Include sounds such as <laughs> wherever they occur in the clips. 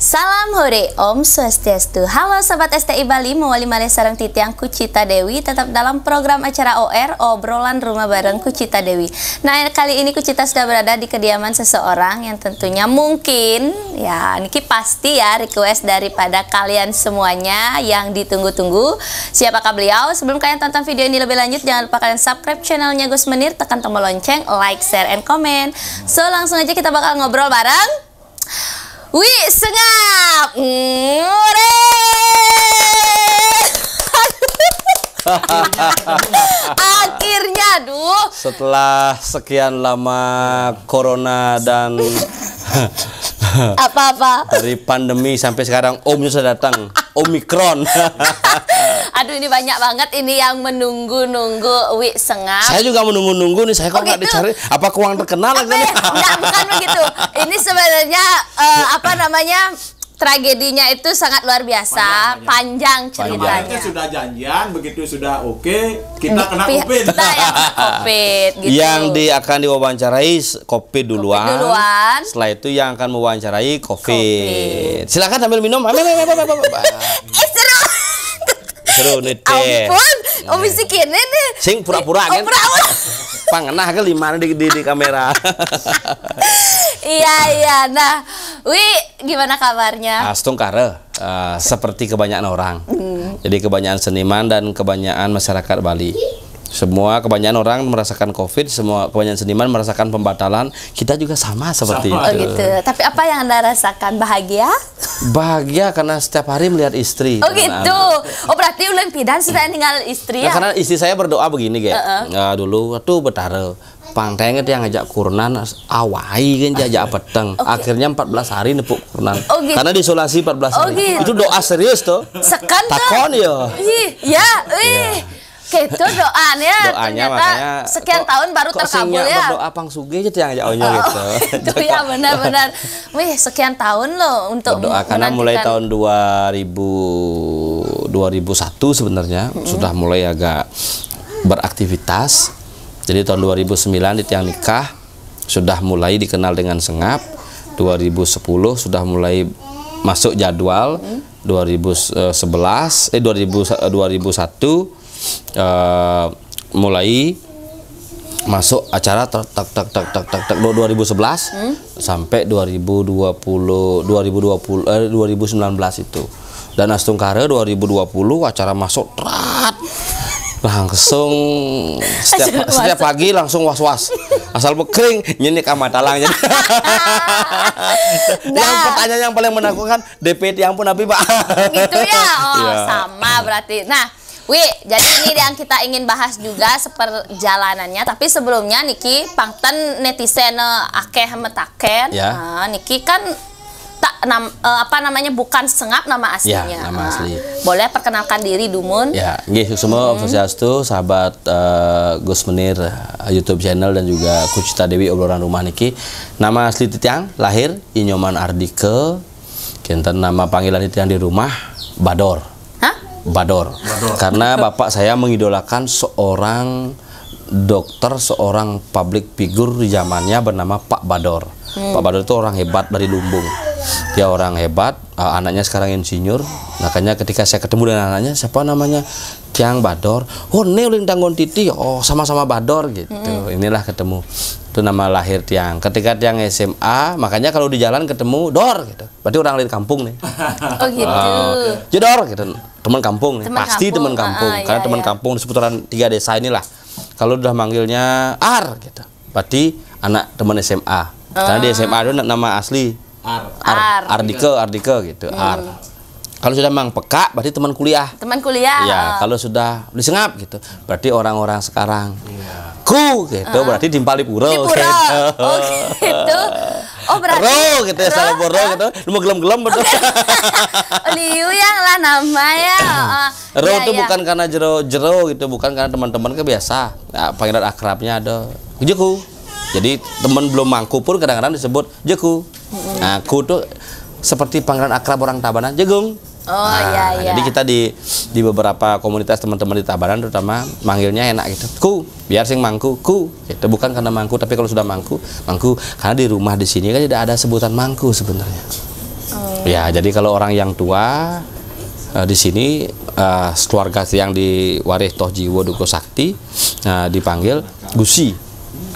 Salam hore, Om Swastiastu. Halo Sobat STI Bali, mewali malih sarang titiang Kucita Dewi tetap dalam program acara OR Obrolan Rumah Bareng Kucita Dewi. Nah, kali ini Kucita sudah berada di kediaman seseorang yang tentunya mungkin ya Niki pasti ya request daripada kalian semuanya yang ditunggu-tunggu. Siapakah beliau? Sebelum kalian tonton video ini lebih lanjut, jangan lupa kalian subscribe channelnya Gus Menir, tekan tombol lonceng, like, share, and comment. So langsung aja kita bakal ngobrol bareng Wih, sengap. Ngore. <laughs> Akhirnya, duh. Setelah sekian lama corona dan apa-apa <laughs> dari pandemi sampai sekarang omnya sudah datang omikron <laughs> Aduh ini banyak banget ini yang menunggu-nunggu Wi Sengap. Saya juga menunggu-nunggu nih saya kok oh nggak oh, gitu. dicari apa kurang terkenal apa Enggak, ya? bukan begitu. Ini sebenarnya uh, apa namanya? tragedinya itu sangat luar biasa, panjang, panjang. panjang ceritanya. Panjang. sudah janjian, begitu sudah oke, okay, kita kena covid. Kita yang covid gitu. Yang di akan diwawancarai covid duluan. COVID duluan. Setelah itu yang akan mewawancarai covid. covid. Silakan sambil minum. Amin, <laughs> Serune teh. Ampun, iya. isi kene teh. Sing pura-pura kan. Pura-pura. Pangenah ke lima di, di, di kamera. iya iya. Nah, wi gimana kabarnya? Astung kare. Uh, seperti kebanyakan orang. Hmm. Jadi kebanyakan seniman dan kebanyakan masyarakat Bali semua kebanyakan orang merasakan covid semua kebanyakan seniman merasakan pembatalan kita juga sama seperti sama. itu oh gitu tapi apa yang anda rasakan bahagia bahagia karena setiap hari melihat istri oh gitu anak. oh berarti ulang pidan sudah tinggal istri ya, ya? karena istri saya berdoa begini kayak uh -uh. Nah, dulu tuh betara pangtenget yang ngajak kurnan awai kan jajak peteng okay. Oh, gitu. akhirnya 14 hari nepuk kurnan oh, gitu. karena disolasi 14 hari oh, gitu. itu doa serius tuh sekan takon ya iya iya itu doanya, doanya makanya, sekian tahun baru terkabul ya. berdoa pang suge aja yang jauhnya oh, gitu. <laughs> Itu ya benar-benar. Wih, sekian tahun loh untuk berdoa karena mulai tahun 2000 2001 sebenarnya satu -hmm. sudah mulai agak beraktivitas. Jadi tahun 2009 di tiang nikah sudah mulai dikenal dengan sengap. 2010 sudah mulai masuk jadwal. dua ribu 2011 eh 2000, 2001 eh, uh, mulai masuk acara tak tak tak tak tak tak, tak 2011 hmm? sampai 2020 2020 eh, 2019 itu dan Astungkare 2020 acara masuk terat langsung setiap setiap pagi langsung was was asal bekering nyenik sama talang jadi <laughs> nah. yang pertanyaan yang paling menakutkan DPT yang pun Nabi pak gitu ya oh ya. sama berarti nah Wi, jadi ini yang kita ingin bahas juga seperjalanannya. Tapi sebelumnya Niki pangten netizen eh, akeh metaken. Ya. Nah, Niki kan tak nam, uh, apa namanya bukan sengap nama aslinya. Ya, nama asli. Nah, boleh perkenalkan diri Dumun. Ya, gih semua hmm. sahabat uh, Gus Menir YouTube channel dan juga Kucita Dewi obrolan rumah niki. Nama asli Titiang lahir Inyoman Ardike. Kinten nama panggilan Titiang di rumah Bador. Bador. Bador. Karena bapak saya mengidolakan seorang dokter, seorang public figure di zamannya bernama Pak Bador. Hmm. Pak Bador itu orang hebat dari Lumbung. Dia orang hebat, uh, anaknya sekarang insinyur. Makanya ketika saya ketemu dengan anaknya, siapa namanya? Tiang Bador. Oh, Neolin tanggon titi. Oh, sama-sama Bador gitu. Hmm. Inilah ketemu. Itu nama lahir Tiang. Ketika Tiang SMA, makanya kalau di jalan ketemu Dor gitu. Berarti orang lain kampung nih. Oh gitu. Uh, ah, Jedor gitu teman kampung ya. temen pasti teman ah, kampung ah, karena iya, teman iya. kampung di seputaran tiga desa inilah kalau udah manggilnya Ar gitu berarti anak teman SMA karena di oh. SMA itu nama asli Ar Ar, Ar. Ardike Ardike gitu hmm. Ar kalau sudah mang peka berarti teman kuliah teman kuliah ya kalau sudah disengap gitu berarti orang-orang sekarang iya aku gitu uh. berarti di Palipuro gitu. Oh gitu. Oh berarti Ro gitu ya salah Ro gitu. Lu mau gelem-gelem oh, betul. <laughs> Liu yang lah nama ya. Ro iya, itu iya. bukan karena jero-jero gitu, bukan karena teman-teman kebiasa. Nah, panggilan akrabnya ada Jeku. Jadi teman belum mangku pun kadang-kadang disebut Jeku. Nah, ku tuh seperti panggilan akrab orang Tabanan, Jegung. Oh nah, iya nah, iya. Jadi kita di di beberapa komunitas teman-teman di Tabanan terutama manggilnya enak gitu. Ku, biar sing mangku, ku. Itu bukan karena mangku, tapi kalau sudah mangku, mangku karena di rumah di sini kan tidak ada sebutan mangku sebenarnya. Oh. Ya, jadi kalau orang yang tua uh, di sini uh, keluarga yang di Waris Toh Jiwo Duko Sakti uh, dipanggil Gusi.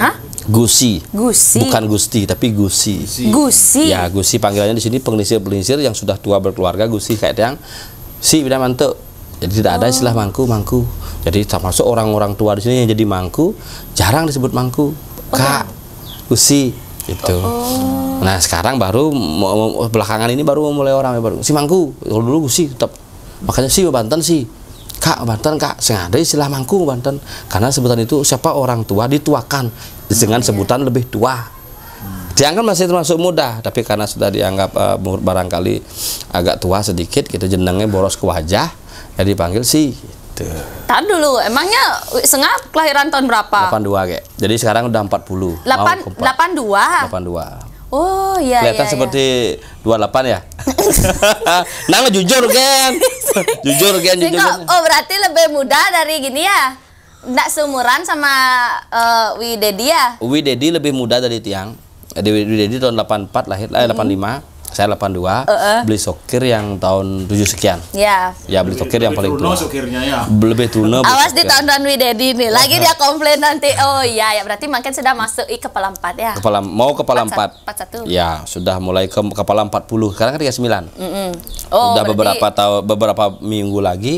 Hah? Gusi. Gusi. Bukan Gusti, tapi Gusi. Gusi. Ya, Gusi panggilannya di sini pengelisir-pengelisir yang sudah tua berkeluarga Gusi kayak yang si beda mantuk. Jadi tidak oh. ada istilah mangku-mangku. Oh. Jadi termasuk orang-orang tua di sini yang jadi mangku jarang disebut mangku. Oh. Kak, Gusi Itu. Oh. Nah, sekarang baru belakangan ini baru mulai orang baru si mangku. Kalau dulu Gusi tetap. Makanya si Banten sih Kak Banten Kak sengaja istilah mangku Banten karena sebutan itu siapa orang tua dituakan dengan iya. sebutan lebih tua dianggap masih termasuk muda tapi karena sudah dianggap uh, barangkali agak tua sedikit gitu jenengnya boros ke wajah ya panggil si gitu. Tahan dulu, emangnya Sengah kelahiran tahun berapa? 82 kayak. Jadi sekarang udah 40. 8 82. 82. Oh iya. Kelihatan iya, iya. seperti dua 28 ya. <laughs> Nang jujur kan. jujur kan jujur. Kan. Oh berarti lebih muda dari gini ya. Enggak seumuran sama uh, Widedi ya. Dedi lebih muda dari Tiang. Eh, Widedi tahun 84 lahir, eh, 85. Hmm saya 82 uh -uh. beli sokir yang tahun 7 sekian ya yeah. ya beli sokir yang paling tua sokirnya ya lebih tuna awas di tahun-tahun Widedi nih lagi dia komplain nanti oh iya ya berarti makin sudah masuk i kepala 4 ya kepala mau kepala 4 41 ya sudah mulai ke kepala 40 sekarang kan 39 mm -mm. oh, sudah berarti... beberapa tahun beberapa minggu lagi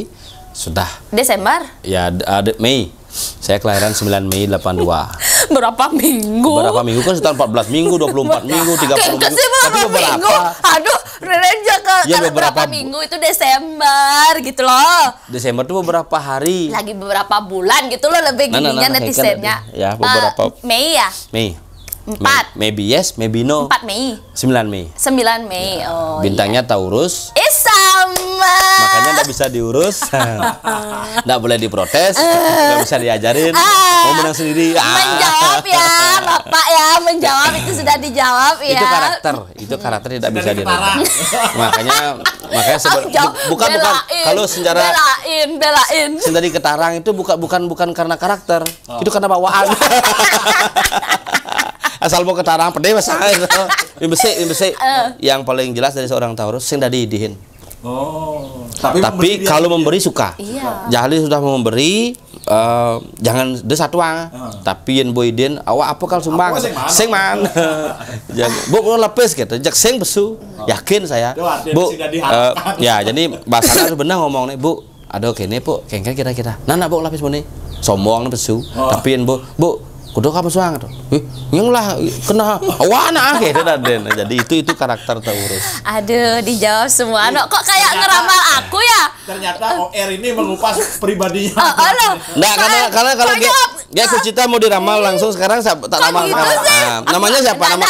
sudah Desember ya ada ah, Mei saya kelahiran 9 Mei 82. <laughs> Berapa minggu? Berapa minggu kan sekitar 14 minggu, 24 minggu, 30 minggu. Tapi beberapa minggu. Aduh, Renja ke ya, beberapa minggu itu Desember gitu loh. Desember tuh beberapa hari. Lagi beberapa bulan gitu loh lebih nah, nah, nah, nah kan netizennya. ya, beberapa. Uh, Mei ya? Mei. Empat. Maybe yes, maybe no. Empat Mei. Sembilan Mei. Sembilan Mei. Ya. Oh. Iya. Bintangnya yeah. Taurus. Eh sama. Makanya nggak bisa diurus, <laughs> nggak boleh diprotes, nggak bisa diajarin. Ah. Mau menang sendiri. Ah. Menjawab ya, bapak ya, menjawab itu sudah dijawab ya. Itu karakter, itu karakter tidak bisa dirubah. makanya, makanya sebe- bu- bukan belain, bukan. Kalau secara belain, belain. Sendiri ketarang itu bukan bukan bukan karena karakter, oh. itu karena bawaan. <laughs> asal mau ketarang pede mas. saha <laughs> eh. ini yang paling jelas dari seorang Taurus sing da diidihin Oh, tapi, tapi memberi kalau memberi suka. Iya. Jahli sudah memberi uh, jangan desa satwa. Uh. Ah. Tapi yang boy den awak apa kalau sumbang? Sing man. <laughs> Bu lapis lepas gitu, jak sing besu. Ah. Yakin saya. Bu. Uh, ya, jadi bahasanya benar ngomong nih, Bu. Aduh kene, Bu. kengkeng kira-kira. Nana Bu lapis muni. Sombong besu. Oh. Tapi yang Bu, Bu kudu kamu suang tuh yang lah kena wana dan dan. jadi itu itu karakter terurus aduh dijawab semua anak kok kayak ngeramal aku ya ternyata OR ini mengupas pribadinya oh, oh, nah karena karena kalau dia dia ya, cerita mau diramal langsung sekarang tak ramal namanya siapa nama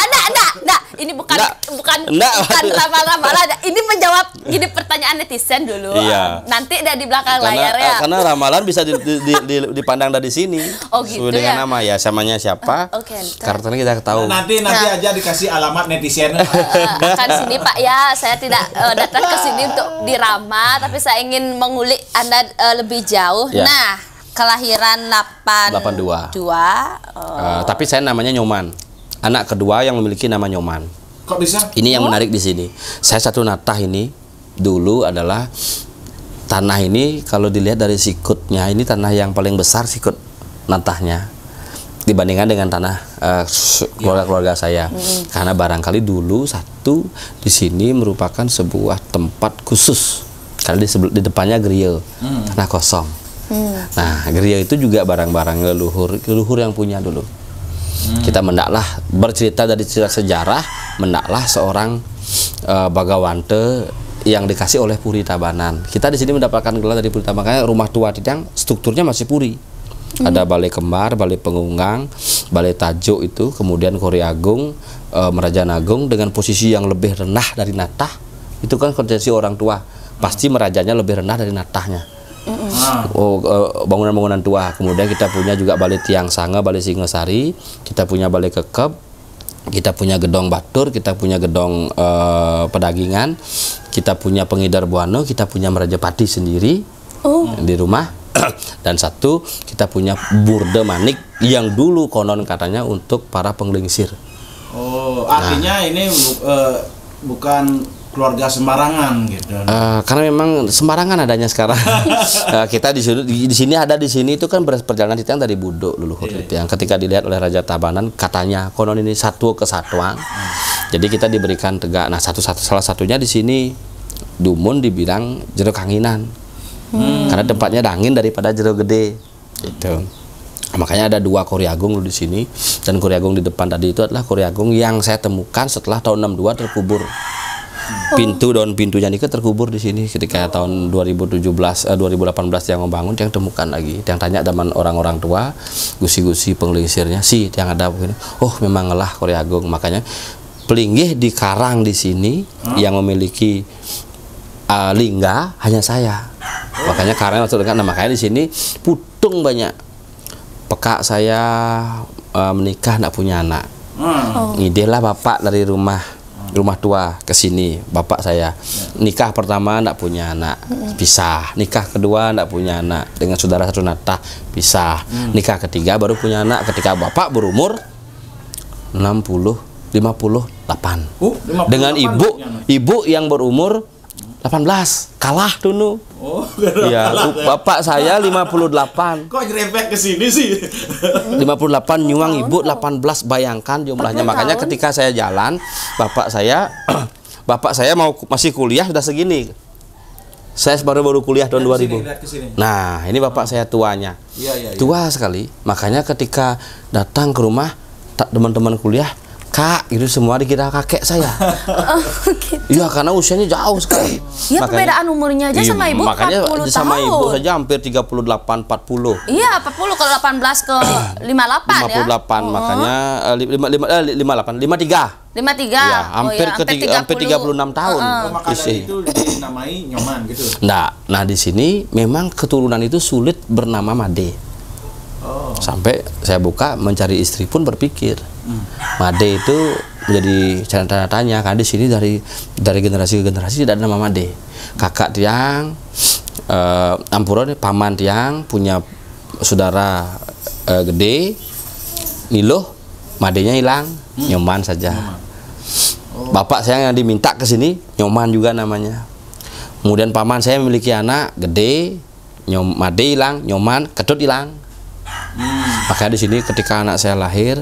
ini bukan nggak, bukan nggak, bukan ramalan-ramalan. Ini menjawab <laughs> ini pertanyaan netizen dulu. Iya. Nanti ada di belakang karena, layar ya. Karena ramalan bisa di, di, di, di, dipandang dari sini. Oh gitu ya. dengan nama ya, samanya siapa. Oh, oke. Okay, karena kita tahu. nanti nanti nah. aja dikasih alamat netizen. Uh, <laughs> bukan sini Pak ya, saya tidak uh, datang ke sini untuk dirama, tapi saya ingin mengulik Anda uh, lebih jauh. Ya. Nah, kelahiran delapan 82. Uh, uh, tapi saya namanya Nyoman anak kedua yang memiliki nama Nyoman. Kok bisa? Ini yang oh. menarik di sini. Saya satu natah ini dulu adalah tanah ini kalau dilihat dari sikutnya ini tanah yang paling besar sikut natahnya dibandingkan dengan tanah keluarga eh, iya. keluarga-keluarga saya. Hmm. Karena barangkali dulu satu di sini merupakan sebuah tempat khusus karena di di depannya grill hmm. tanah kosong. Hmm. Nah, grill itu juga barang-barang leluhur leluhur yang punya dulu. Hmm. Kita mendaklah bercerita dari cerita sejarah, mendaklah seorang uh, Bagawante yang dikasih oleh Puri Tabanan. Kita di sini mendapatkan gelar dari Puri Tabanan. Makanya rumah tua yang strukturnya masih Puri. Hmm. Ada balai kembar, balai pengunggang, balai tajuk itu, kemudian Kori Agung, uh, Merajan Agung dengan posisi yang lebih rendah dari natah. Itu kan kondisi orang tua. Pasti merajanya lebih rendah dari natahnya Oh, eh, bangunan-bangunan tua. Kemudian kita punya juga Balai Tiang Sanga, Balai Singosari, kita punya Balai Kekep, kita punya gedong Batur, kita punya gedong uh, pedagingan, kita punya pengidar Buano, kita punya Merajapati sendiri oh. di rumah. <clears throat> Dan satu, kita punya Burde Manik yang dulu konon katanya untuk para penglingsir. Oh, artinya nah. ini uh, bukan keluarga sembarangan gitu. Uh, karena memang sembarangan adanya sekarang. uh, <laughs> kita di sini di, sini ada di sini itu kan perjalanan kita dari Budo leluhur yeah. itu yang ketika dilihat oleh Raja Tabanan katanya konon ini satu kesatuan. Hmm. Jadi kita diberikan tegak. Nah, satu satu salah satunya di sini Dumun dibilang jeruk anginan. Hmm. Karena tempatnya dangin daripada jeruk gede. Gitu. Makanya ada dua koriagung di sini dan koriagung di depan tadi itu adalah koriagung yang saya temukan setelah tahun 62 terkubur. Hmm. pintu daun pintunya ini terkubur di sini ketika tahun 2017 eh, 2018 yang membangun yang temukan lagi yang tanya teman orang-orang tua gusi-gusi penglisirnya sih yang ada begini oh memang ngelah Korea Agung makanya pelinggih di karang di sini hmm? yang memiliki uh, lingga hanya saya makanya karang masuk dengan nah, makanya di sini putung banyak peka saya uh, menikah tidak punya anak hmm. oh. ide lah bapak dari rumah rumah tua ke sini bapak saya ya. nikah pertama tidak punya anak hmm. pisah nikah kedua tidak punya anak dengan saudara satu nata pisah hmm. nikah ketiga baru punya anak ketika bapak berumur 60 58 uh, 58 dengan ibu ibu yang berumur 18 kalah dulu. Oh, <laughs> Iya, ya? bapak saya 58. Kok nyerempet ke sini sih? 58 <laughs> nyuang ibu 18 bayangkan jumlahnya. Makanya ketika saya jalan, bapak saya <clears throat> bapak saya mau masih kuliah sudah segini. Saya baru baru kuliah tahun 2000. Nah, ini bapak saya tuanya. Iya, iya, iya. Tua sekali. Makanya ketika datang ke rumah teman-teman kuliah kak itu semua dikira kakek saya <laughs> oh, gitu. Iya, karena usianya jauh sekali iya perbedaan umurnya aja iya, sama ibu makanya 40 sama tahun. ibu saja hampir 38 40 iya 40 kalau 18 ke 58 <clears throat> ya 58 Oh. makanya uh, lima, lima, eh, 58 53 53 ya, hampir, oh, iya, hampir, ke, 30. hampir 36 tahun. Uh -huh. makanya itu dinamai nyoman gitu. Nah, nah di sini memang keturunan itu sulit bernama Made. Oh. Sampai saya buka mencari istri pun berpikir Made itu menjadi tanda tanya karena di sini dari dari generasi ke generasi tidak ada nama Made. Kakak tiang, eh, Ampura paman tiang punya saudara eh, gede, Made nya hilang, hmm. nyoman saja. Oh. Bapak saya yang diminta ke sini, nyoman juga namanya. Kemudian paman saya memiliki anak gede, nyom, Made hilang, nyoman, kedut hilang. Hmm. Makanya di sini ketika anak saya lahir,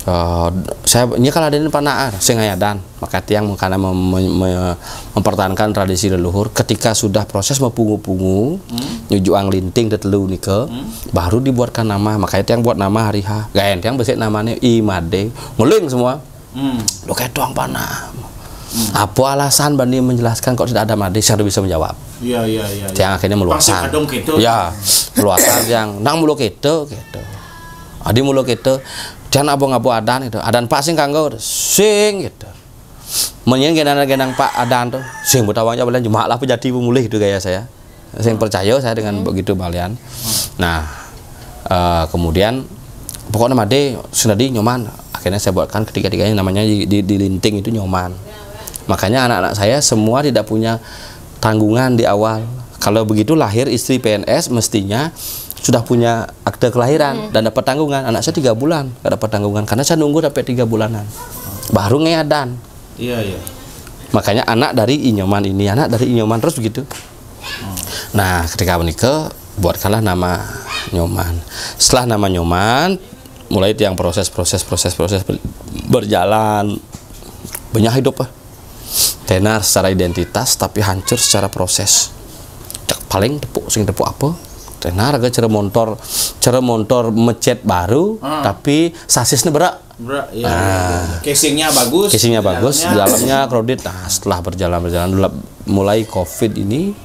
Eh, saya ini kalau ada di panaar sengayadan maka tiang karena mem, mem, mempertahankan tradisi leluhur ketika sudah proses mempungu pungu hmm. nyuju ang linting telur nike hmm. baru dibuatkan nama makanya tiang buat nama hari ha gaen tiang besek namanya imade nguling semua hmm. lo kayak tuang panah Hmm. Apa alasan Bani menjelaskan kok tidak ada madi? Saya bisa menjawab. Iya, iya, iya. Ya. Yang akhirnya meluasan. Gitu. Ya, meluasan yang nang mulu gitu gitu. Adi mulu gitu Jangan abu-abu adan itu adan pak sing kanggo sing gitu menyen genang-genang pak adan tuh sing butawangnya balian cuma lah jadi pemulih itu gaya saya sing hmm. percaya saya dengan hmm. begitu balian hmm. nah uh, kemudian pokoknya made di nyoman akhirnya saya buatkan ketiga-tiganya namanya di, di, di linting itu nyoman makanya anak-anak saya semua tidak punya tanggungan di awal kalau begitu lahir istri PNS mestinya sudah punya akte kelahiran hmm. dan dapat tanggungan anak saya tiga bulan gak dapat tanggungan karena saya nunggu sampai tiga bulanan baru ngeadan iya iya makanya anak dari inyoman ini anak dari inyoman terus begitu hmm. nah ketika menikah buatkanlah nama nyoman setelah nama nyoman mulai yang proses proses proses proses berjalan banyak hidup lah tenar secara identitas tapi hancur secara proses paling tepuk sing tepuk apa tenar ke cara motor cara motor mecet baru hmm. tapi sasisnya berat Berat. ya, nah, iya, iya. casingnya bagus casingnya bagus dalamnya kredit nah setelah berjalan berjalan mulai covid ini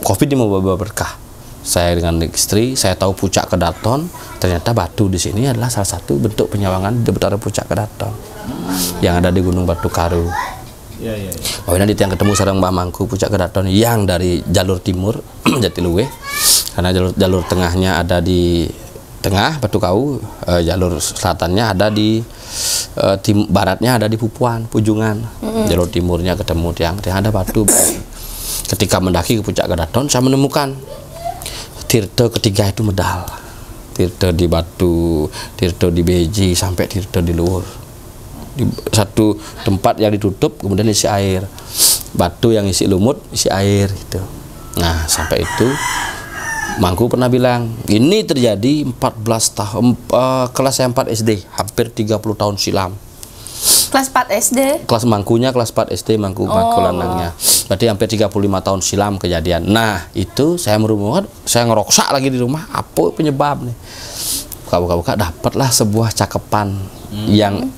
covid ini membawa berkah saya dengan istri saya tahu puncak kedaton ternyata batu di sini adalah salah satu bentuk penyawangan di betara puncak kedaton hmm. yang ada di gunung batu karu Ya, ya, ya. Oh, ini yang ketemu sarang Mbak Mangku Puncak Kedaton yang dari jalur timur <clears throat> Jatiluwe karena jalur jalur tengahnya ada di tengah Batu Kau, e, jalur selatannya ada di e, tim baratnya ada di Pupuan, Pujungan. Mm. Jalur timurnya ketemu tiang, tiang ada batu. <coughs> Ketika mendaki ke puncak gadaton saya menemukan Tirta ketiga itu medal. Tirta di batu, Tirta di beji, sampai Tirta di luar. Di satu tempat yang ditutup, kemudian isi air. Batu yang isi lumut, isi air gitu. Nah, sampai itu Mangku pernah bilang, ini terjadi 14 tahun uh, kelas 4 SD, hampir 30 tahun silam. Kelas 4 SD? Kelas mangkunya kelas 4 SD, mangku oh. lanangnya. Berarti hampir 35 tahun silam kejadian. Nah, itu saya merumah, saya ngeroksak lagi di rumah, apa penyebab nih? Buka-buka dapatlah sebuah cakepan hmm. yang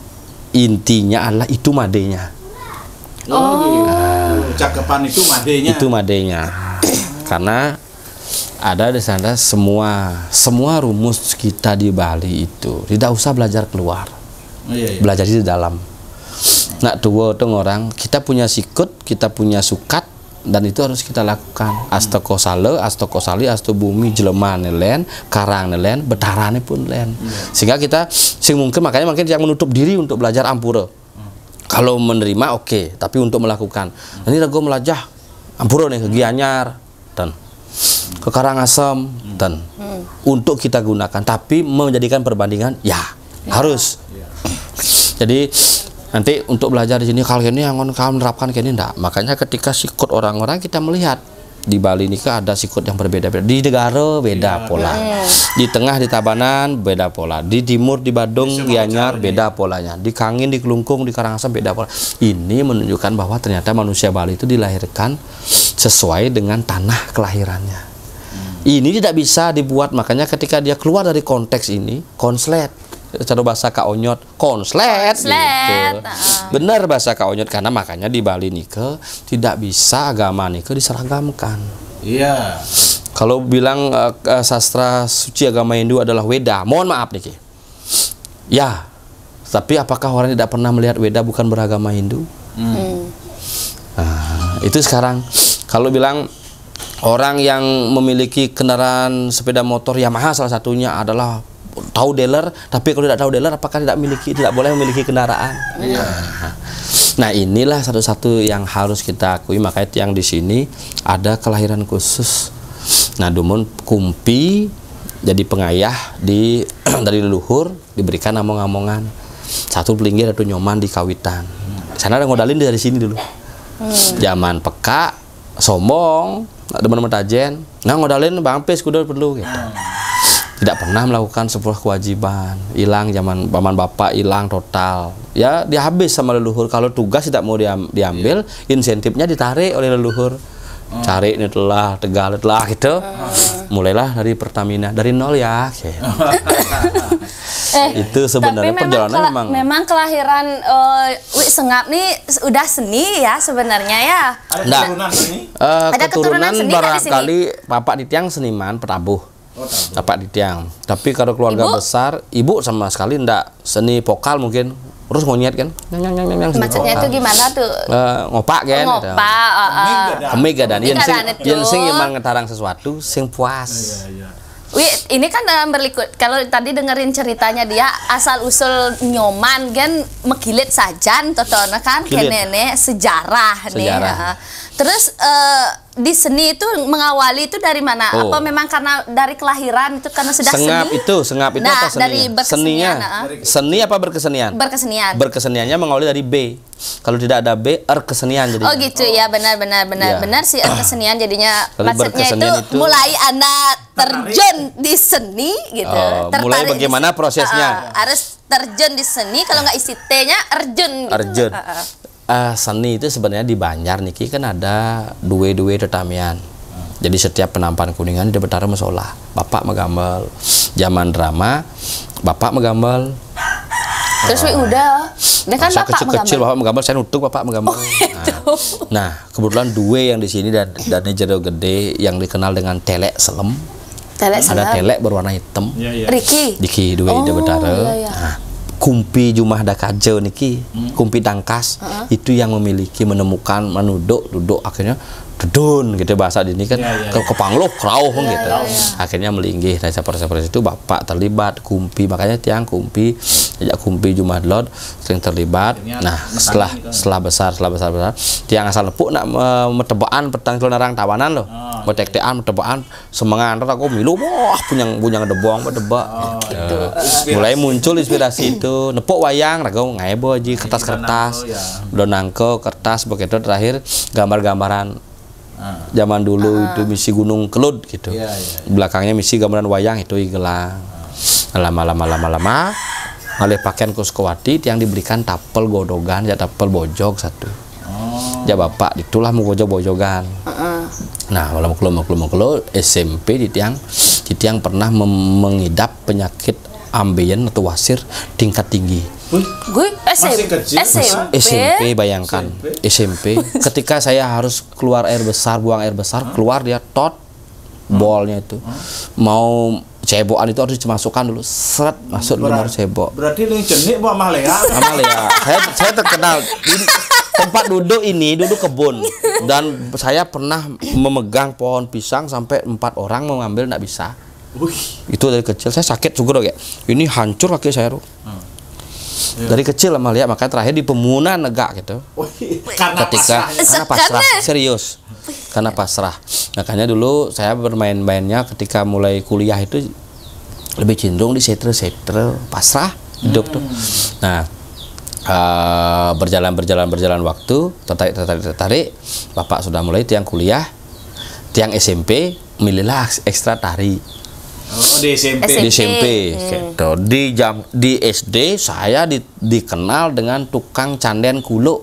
intinya adalah itu madenya. Oh. Nah, cakepan itu madenya. Itu madenya. Karena ada di sana semua semua rumus kita di Bali itu tidak usah belajar keluar oh, iya, iya. belajar di dalam nak tua tuh orang kita punya sikut kita punya sukat dan itu harus kita lakukan hmm. astoko sale astoko sali asto bumi jelema nelen karang nelen betarane pun len hmm. sehingga kita sing mungkin makanya mungkin yang menutup diri untuk belajar ampura hmm. kalau menerima oke okay, tapi untuk melakukan nanti ini rego melajah ampura nih Gianyar dan ke Karangasem hmm. dan hmm. untuk kita gunakan tapi menjadikan perbandingan ya, ya. harus ya. jadi nanti untuk belajar di sini kalau ini yang kalian menerapkan ini enggak makanya ketika sikut orang-orang kita melihat di Bali ini kan ada sikut yang berbeda-beda di negara beda ya, pola ya. di tengah di Tabanan beda pola di timur di Badung Gianyar iya. beda polanya di Kangin di Kelungkung di Karangasem beda pola ini menunjukkan bahwa ternyata manusia Bali itu dilahirkan sesuai dengan tanah kelahirannya ini tidak bisa dibuat, makanya ketika dia keluar dari konteks ini, konslet cara bahasa kaonyot konslet, konslet. gitu. Ah. Benar bahasa kaonyot karena makanya di Bali nike tidak bisa agama nike diseragamkan. Iya. Kalau bilang uh, sastra suci agama Hindu adalah Weda, mohon maaf niki. Ya. Tapi apakah orang tidak pernah melihat Weda bukan beragama Hindu? Hmm. Nah, itu sekarang kalau bilang orang yang memiliki kendaraan sepeda motor Yamaha salah satunya adalah tahu dealer tapi kalau tidak tahu dealer apakah tidak memiliki tidak boleh memiliki kendaraan iya. nah inilah satu-satu yang harus kita akui makanya yang di sini ada kelahiran khusus nah dumun kumpi jadi pengayah di <clears throat> dari leluhur diberikan among-amongan satu pelinggir satu nyoman di kawitan sana ada ngodalin dari sini dulu hmm. zaman peka sombong teman-teman tajen nah ngodalin bangpis kudu perlu gitu tidak pernah melakukan sebuah kewajiban hilang zaman paman bapak hilang total ya dihabis sama leluhur kalau tugas tidak mau diam, diambil yeah. insentifnya ditarik oleh leluhur hmm. cari ini telah tegal telah gitu ah. mulailah dari Pertamina dari nol ya gitu. <laughs> Eh, itu sebenarnya tapi memang perjalanan memang, memang. Memang kelahiran uh, eh, Wik Sengap nih udah seni ya sebenarnya ya. Ada nah, keturunan seni. Uh, ada keturunan, keturunan seni barangkali Bapak Ditiang seniman perabuh. Oh, di Bapak Ditiang. Tapi kalau keluarga ibu? besar, ibu sama sekali ndak seni vokal mungkin terus ngonyet kan nyang nyang nyang maksudnya itu gimana tuh uh, ngopak kan ngopak heeh uh, uh. kemik yen sing yen sing yang ngetarang sesuatu sing puas iya iya, iya. Wih, ini kan dalam eh, berlikut. Kalau tadi dengerin ceritanya dia asal usul nyoman, kan megilit sajan, toto, kan, Kilit. sejarah, sejarah nih. Ya. terus uh, di seni itu mengawali itu dari mana? Oh. Apa memang karena dari kelahiran itu karena sudah sengap seni? itu, sengap itu nah, apa seni? Dari seninya. Nah. Seni apa berkesenian? Berkesenian. Berkeseniannya mengawali dari B. Kalau tidak ada B, er kesenian jadi. Oh gitu ya. oh. ya, benar benar benar ya. benar sih er <coughs> kesenian jadinya Lalu maksudnya itu, itu mulai Anda terjun di seni gitu. Oh, mulai bagaimana prosesnya? Uh, harus terjun di seni kalau nggak isi T-nya erjun gitu. Erjun. Ah, uh, seni itu sebenarnya di Banjar niki kan ada dua-dua tetamian. Jadi setiap penampan kuningan di betara musola. Bapak megambel zaman drama, bapak megambel. Terus uh, ah. udah, kan bapak kecil, kecil bapak menggambar saya nutup bapak menggambar Oh, nah, gitu. nah, kebetulan dua yang di sini dan dan jero gede yang dikenal dengan telek selem. Telek Ada telek berwarna hitam. Ya, ya. Riki. Riki dua oh, di betara. Ya, ya. Nah, kumpi jumah dakajo niki, hmm. kumpi dangkas uh -huh. itu yang memiliki menemukan menuduk duduk akhirnya dedun gitu ya, bahasa di ini kan yeah, yeah, ke iya. kepangluk kerauh yeah, gitu yeah, yeah. akhirnya melinggih nah seperti seperti itu bapak terlibat kumpi makanya tiang kumpi ya kumpi jumat Jumadlot sering terlibat akhirnya nah setelah gitu. setelah besar setelah besar besar tiang asal lepuk nak metebaan petang itu narang tawanan loh oh, metektean iya, iya. metebaan semangat aku milu wah punya punya debong berdebak oh, gitu. mulai muncul inspirasi itu nepuk wayang ragu ngebo aja kertas kertas donangko kertas begitu terakhir gambar-gambaran Ah. Zaman dulu ah. itu misi Gunung Kelud gitu. ya, ya, ya. Belakangnya misi gambaran wayang itu igelang. Uh. Ah. Lama-lama-lama-lama oleh pakaian Kuskowati yang diberikan tapel godogan ya tapel bojog satu. Oh. Ya bapak itulah mau bojog bojogan. Uh -uh. Nah, malam kelo kelu SMP di tiang di tiang pernah mengidap penyakit ambien atau wasir tingkat tinggi Gue SMP. SMP. SMP bayangkan. SMP. SMP. Ketika saya harus keluar air besar, buang air besar, keluar dia tot bolnya itu. Mau cebokan itu harus dimasukkan dulu seret masuk dulu harus cebok berarti lu jenik bu malaya lea saya, saya terkenal di tempat duduk ini duduk kebun dan saya pernah memegang pohon pisang sampai empat orang mengambil nggak bisa Uih. itu dari kecil saya sakit juga kayak ini hancur kaki saya hmm. Ya. dari kecil lah melihat, makanya terakhir di pemuna negak gitu karena ketika pasrah. karena pasrah serius karena pasrah makanya dulu saya bermain-mainnya ketika mulai kuliah itu lebih cenderung di setel setel pasrah hidup hmm. tuh nah uh, berjalan berjalan berjalan waktu tertarik tertarik tertarik bapak sudah mulai tiang kuliah tiang SMP milihlah ekstra tari Oh, di SMP. SMP. Di SMP. Hmm. Gitu. Di jam di SD saya di, dikenal dengan tukang canden kulo. Oh.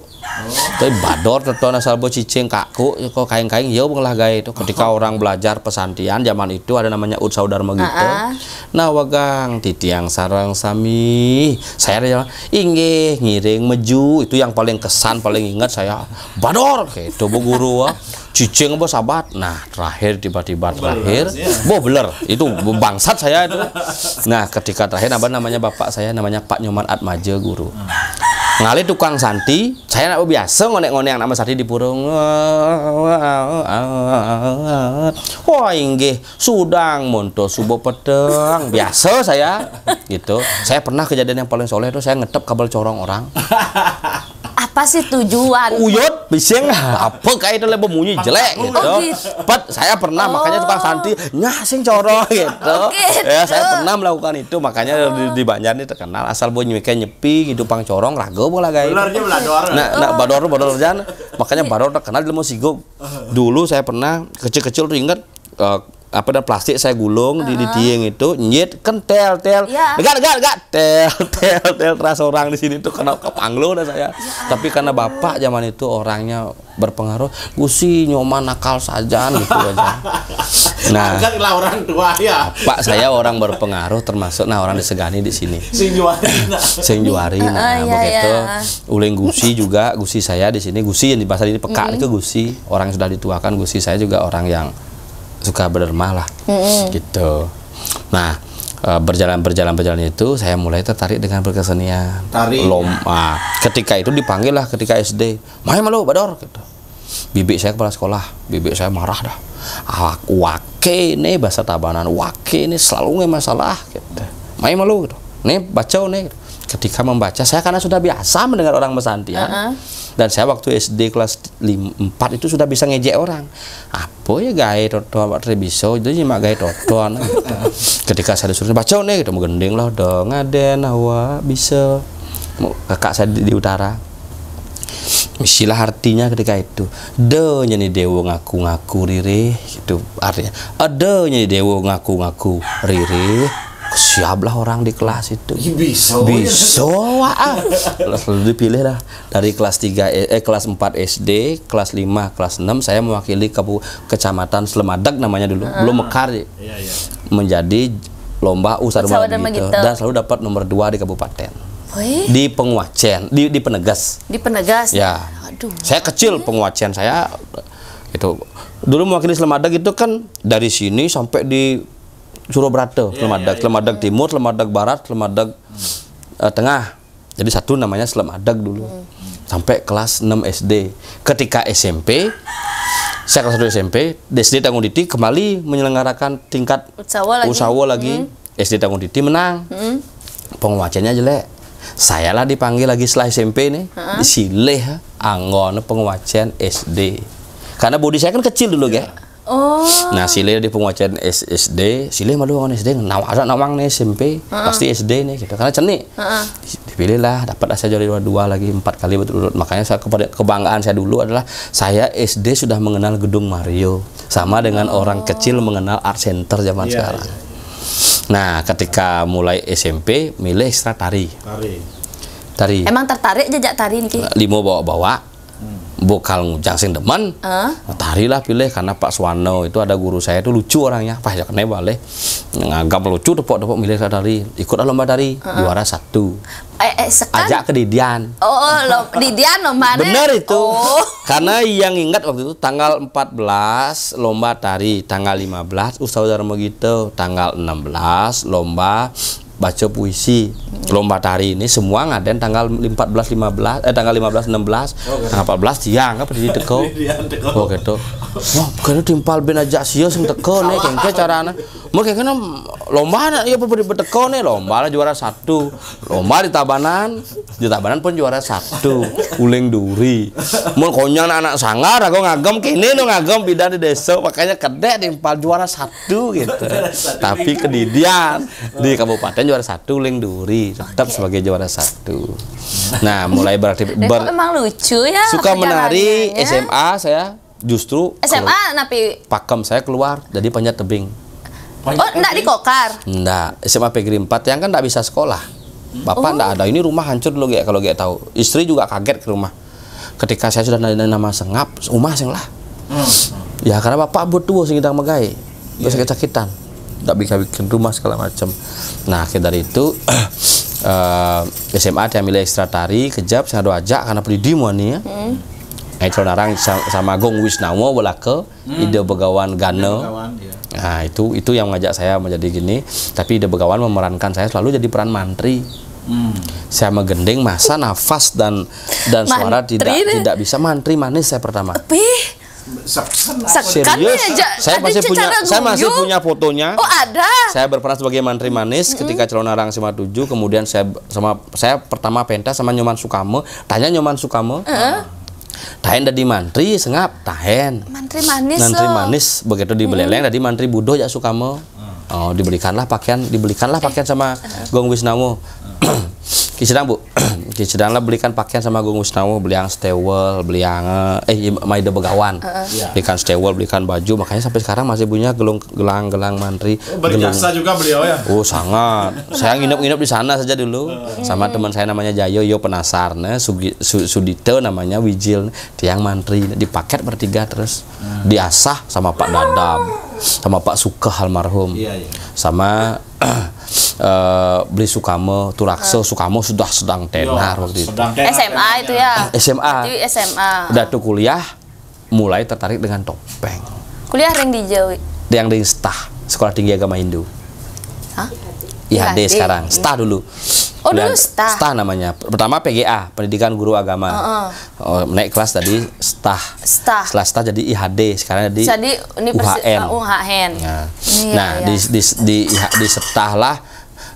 Tapi bador tetuan asal bo cicing kaku kok kain-kain ya lah gae itu oh. ketika oh. orang belajar pesantian zaman itu ada namanya Ud saudara begitu. Uh -uh. Nah wagang titiang sarang sami saya ada inge ngiring meju itu yang paling kesan paling ingat saya bador gitu bu guru ah cicing apa sahabat nah terakhir tiba-tiba terakhir boh iya. beler itu bangsat saya itu nah ketika terakhir apa namanya bapak saya namanya Pak Nyoman Atmaja guru ngali tukang santi saya nak biasa ngonek-ngonek yang nama santi di purung wah inggih sudang monto subuh pedang, biasa saya gitu saya pernah kejadian yang paling soleh itu saya ngetep kabel corong orang apa sih tujuan uyut bising apa kayak itu lebih bunyi jelek gitu oh, gitu. But, saya pernah oh. makanya tukang oh. santi nyasing corong coro <laughs> gitu oh, gitu. ya saya pernah melakukan itu makanya oh. di, di Banjar ini terkenal asal bunyi kayak nyepi gitu pang corong ragu bola guys nah, nah badoro, badoro jan makanya iya. badoro terkenal di Lemosigo. dulu saya pernah kecil-kecil tuh inget uh, eh, apa dan plastik saya gulung uh -huh. di tiang itu nyet kentel tel yeah. gak gak tel tel iya. tel <laughs> terasa orang di sini tuh kena kepanglo dah saya yeah. tapi karena bapak zaman itu orangnya berpengaruh gusi nyoman nakal saja gitu aja <laughs> nah lah orang tua ya pak saya orang berpengaruh termasuk nah orang disegani di sini sing nah sing juari nah, ah, iya, begitu yeah, uling gusi juga gusi saya di sini gusi yang di pasar ini peka mm -hmm. itu gusi orang yang sudah dituakan gusi saya juga orang yang suka berderma lah mm-hmm. gitu nah eh, berjalan berjalan berjalan itu saya mulai tertarik dengan berkesenian Tari. lomba ah, ketika itu dipanggil lah ketika SD main malu bador gitu bibik saya kepala sekolah bibik saya marah dah Awak ah, wake ini bahasa tabanan wake ini selalu nge masalah gitu main malu gitu nih baca nih gitu ketika membaca saya karena sudah biasa mendengar orang mesantian ya. uh -huh. dan saya waktu SD kelas 4 itu sudah bisa ngejek orang apa ya gaya toto pak terbiso itu cuma gaya toto anu. <laughs> ketika saya disuruh baca nih gitu menggending loh dong ada nawa bisa kakak saya di, di utara Misilah artinya ketika itu De nyanyi dewo ngaku-ngaku riri gitu artinya ada nyanyi dewo ngaku-ngaku riri siaplah orang di kelas itu bisa bisa ah. <laughs> dipilih lah dari kelas 3 eh, eh kelas 4 SD kelas 5 kelas 6 saya mewakili kapu, kecamatan Slemadak namanya dulu ah. belum Mekar ya, menjadi lomba usaha dan, gitu. dan selalu dapat nomor dua di kabupaten di penguacen di, di penegas di penegas ya Aduh. saya kecil iya. penguacen saya itu dulu mewakili Slemadak itu kan dari sini sampai di Suruh berata, yeah, Yeah, yeah. Timur, Slemadag Barat, hmm. uh, Tengah. Jadi satu namanya Slemadag dulu. Hmm. Sampai kelas 6 SD. Ketika SMP, saya kelas 1 SMP, SD Tanggung Diti kembali menyelenggarakan tingkat usaha lagi. Usawa lagi. Hmm. SD Tanggung Diti menang. Pengawasannya hmm. Penguacanya jelek. Saya lah dipanggil lagi setelah SMP nih, uh -huh. disilih angon SD. Karena bodi saya kan kecil dulu, yeah. ya Oh. Nah, silih di penguacan SSD, silih malu orang SD, nawang nawang nih SMP, uh-uh. pasti SD nih gitu. Karena cenik. Uh-uh. Dipilih lah, dapat saya jadi dua, dua lagi empat kali berturut. Makanya saya kepada kebanggaan saya dulu adalah saya SD sudah mengenal gedung Mario, sama dengan oh. orang kecil mengenal art center zaman yeah, sekarang. Iya, iya. Nah, ketika mulai SMP, milih ekstra tari. Tari. Tari. Emang tertarik jejak tari nih? Limo bawa-bawa bokal ngujang sing demen uh? tarilah pilih karena Pak Swano itu ada guru saya itu lucu orangnya Pak ya kenapa balik nganggap lucu depok depok milih saya dari ikut lomba dari uh juara satu eh, eh, sekan? ajak ke Didian oh, oh lo, Didian lomba bener itu oh. <laughs> karena yang ingat waktu itu tanggal 14 lomba tari tanggal 15 Ustaz Darmo gitu tanggal 16 lomba baca puisi lomba tari ini semua ngaden tanggal 14 15 eh tanggal 15 16 oh, tanggal 14 siang apa di teko oh gitu nah, <laughs> wah bukan timpal ben ajak sio sing teko nih kengke carana mau kengke lomba ya pemberi teko nih lomba ya, juara satu lomba di tabanan di tabanan pun juara satu uling duri mau konyol anak sangar aku ngagem kini no ngagem bidan di desa makanya kedek timpal juara satu gitu tapi kedidian di kabupaten juara satu uling duri tetap sebagai juara satu nah mulai berarti ber memang lucu ya suka menari SMA ya? saya justru SMA napi pakem saya keluar jadi panjat tebing Panjat oh, enggak oh, dikokar? Enggak, SMA Negeri 4 yang kan enggak bisa sekolah. Bapak oh. enggak ada, ini rumah hancur dulu kayak kalau gak tahu. Istri juga kaget ke rumah. Ketika saya sudah nanya nama sengap, rumah sing lah. Hmm. Ya karena bapak butuh sih kita megai. Yeah. sakit-sakitan. Enggak bisa bikin rumah segala macam. Nah, akhir dari itu SMA <clears throat> eh, dia milih ekstra tari, kejap saya doa ajak karena pedih nih ya. Hmm. Ekson Arang sama Gong Wisnawo belake hmm. ide begawan Gane. Ya. Nah, itu itu yang ngajak saya menjadi gini, tapi ide begawan memerankan saya selalu jadi peran mantri. Hmm. Saya menggendeng masa nafas dan dan mantri suara tidak ini. tidak bisa mantri manis saya pertama. Tapi serius ya, saya masih punya saya masih punya fotonya oh ada saya berperan sebagai mantri manis mm -hmm. ketika calon arang sima tujuh kemudian saya sama saya pertama pentas sama nyoman Sukamo. tanya nyoman Sukamo. uh -huh. Nah, Tahen dari mantri sengap tahen. Mantri manis. Mantri manis begitu dibeleleng hmm. dari mantri budo ya suka mau. Hmm. Oh dibelikanlah pakaian dibelikanlah pakaian sama Gong wisnamo Ki Bu. Ki lah belikan pakaian sama Gung Wisnawa, beliang stewel, yang eh iya, Maida Begawan. Uh Belikan stewel, belikan baju, makanya sampai sekarang masih punya gelung gelang gelang mantri. Oh, berjasa juga beliau ya. Oh, sangat. saya nginep-nginep di sana saja dulu sama teman saya namanya Jayo Yo penasar nah Su, Sudito namanya Wijil tiang mantri dipaket bertiga terus diasah sama Pak Dadam sama Pak Sukah almarhum iya, iya. sama uh, <clears throat> beli Sukamo Turakso ah. Sukamo sudah sedang tenar waktu itu tenar, SMA itu ya ah, SMA Jadi SMA udah tuh kuliah mulai tertarik dengan topeng kuliah yang di Jawi yang di STAH Sekolah Tinggi Agama Hindu Hah? ya, sekarang STAH hmm. dulu Oh dulu STAH. STAH namanya. Pertama PGA, Pendidikan Guru Agama. Uh -uh. Oh, naik kelas tadi STAH. STAH. Setelah STAH jadi IHD, sekarang jadi, jadi UHN. UHN. Iya. Iya, nah, yeah, nah yeah. di di di, di STAH lah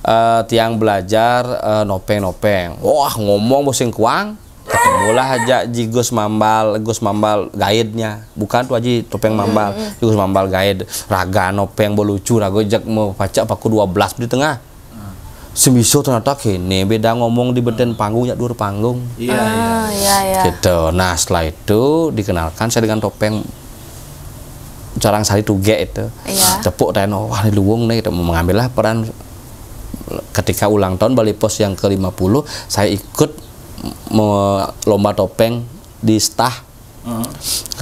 uh, eh, tiang belajar nopeng eh, nopeng-nopeng. Wah, ngomong bosing kuang ketemulah aja Jigus Mambal, Gus Mambal gaidnya. Bukan tuh aja topeng Mambal, mm Mambal gaid raga nopeng bolucu ragojak jak mau pacak paku belas di tengah semisal ternyata gini beda ngomong di beden panggung ya dur panggung iya iya. Ah, iya iya gitu nah setelah itu dikenalkan saya dengan topeng jarang sari tuge itu yeah. Iya. tepuk teno oh, wah ini luwung nih itu mengambillah peran ketika ulang tahun Bali Pos yang ke-50 saya ikut lomba topeng di stah uh -huh.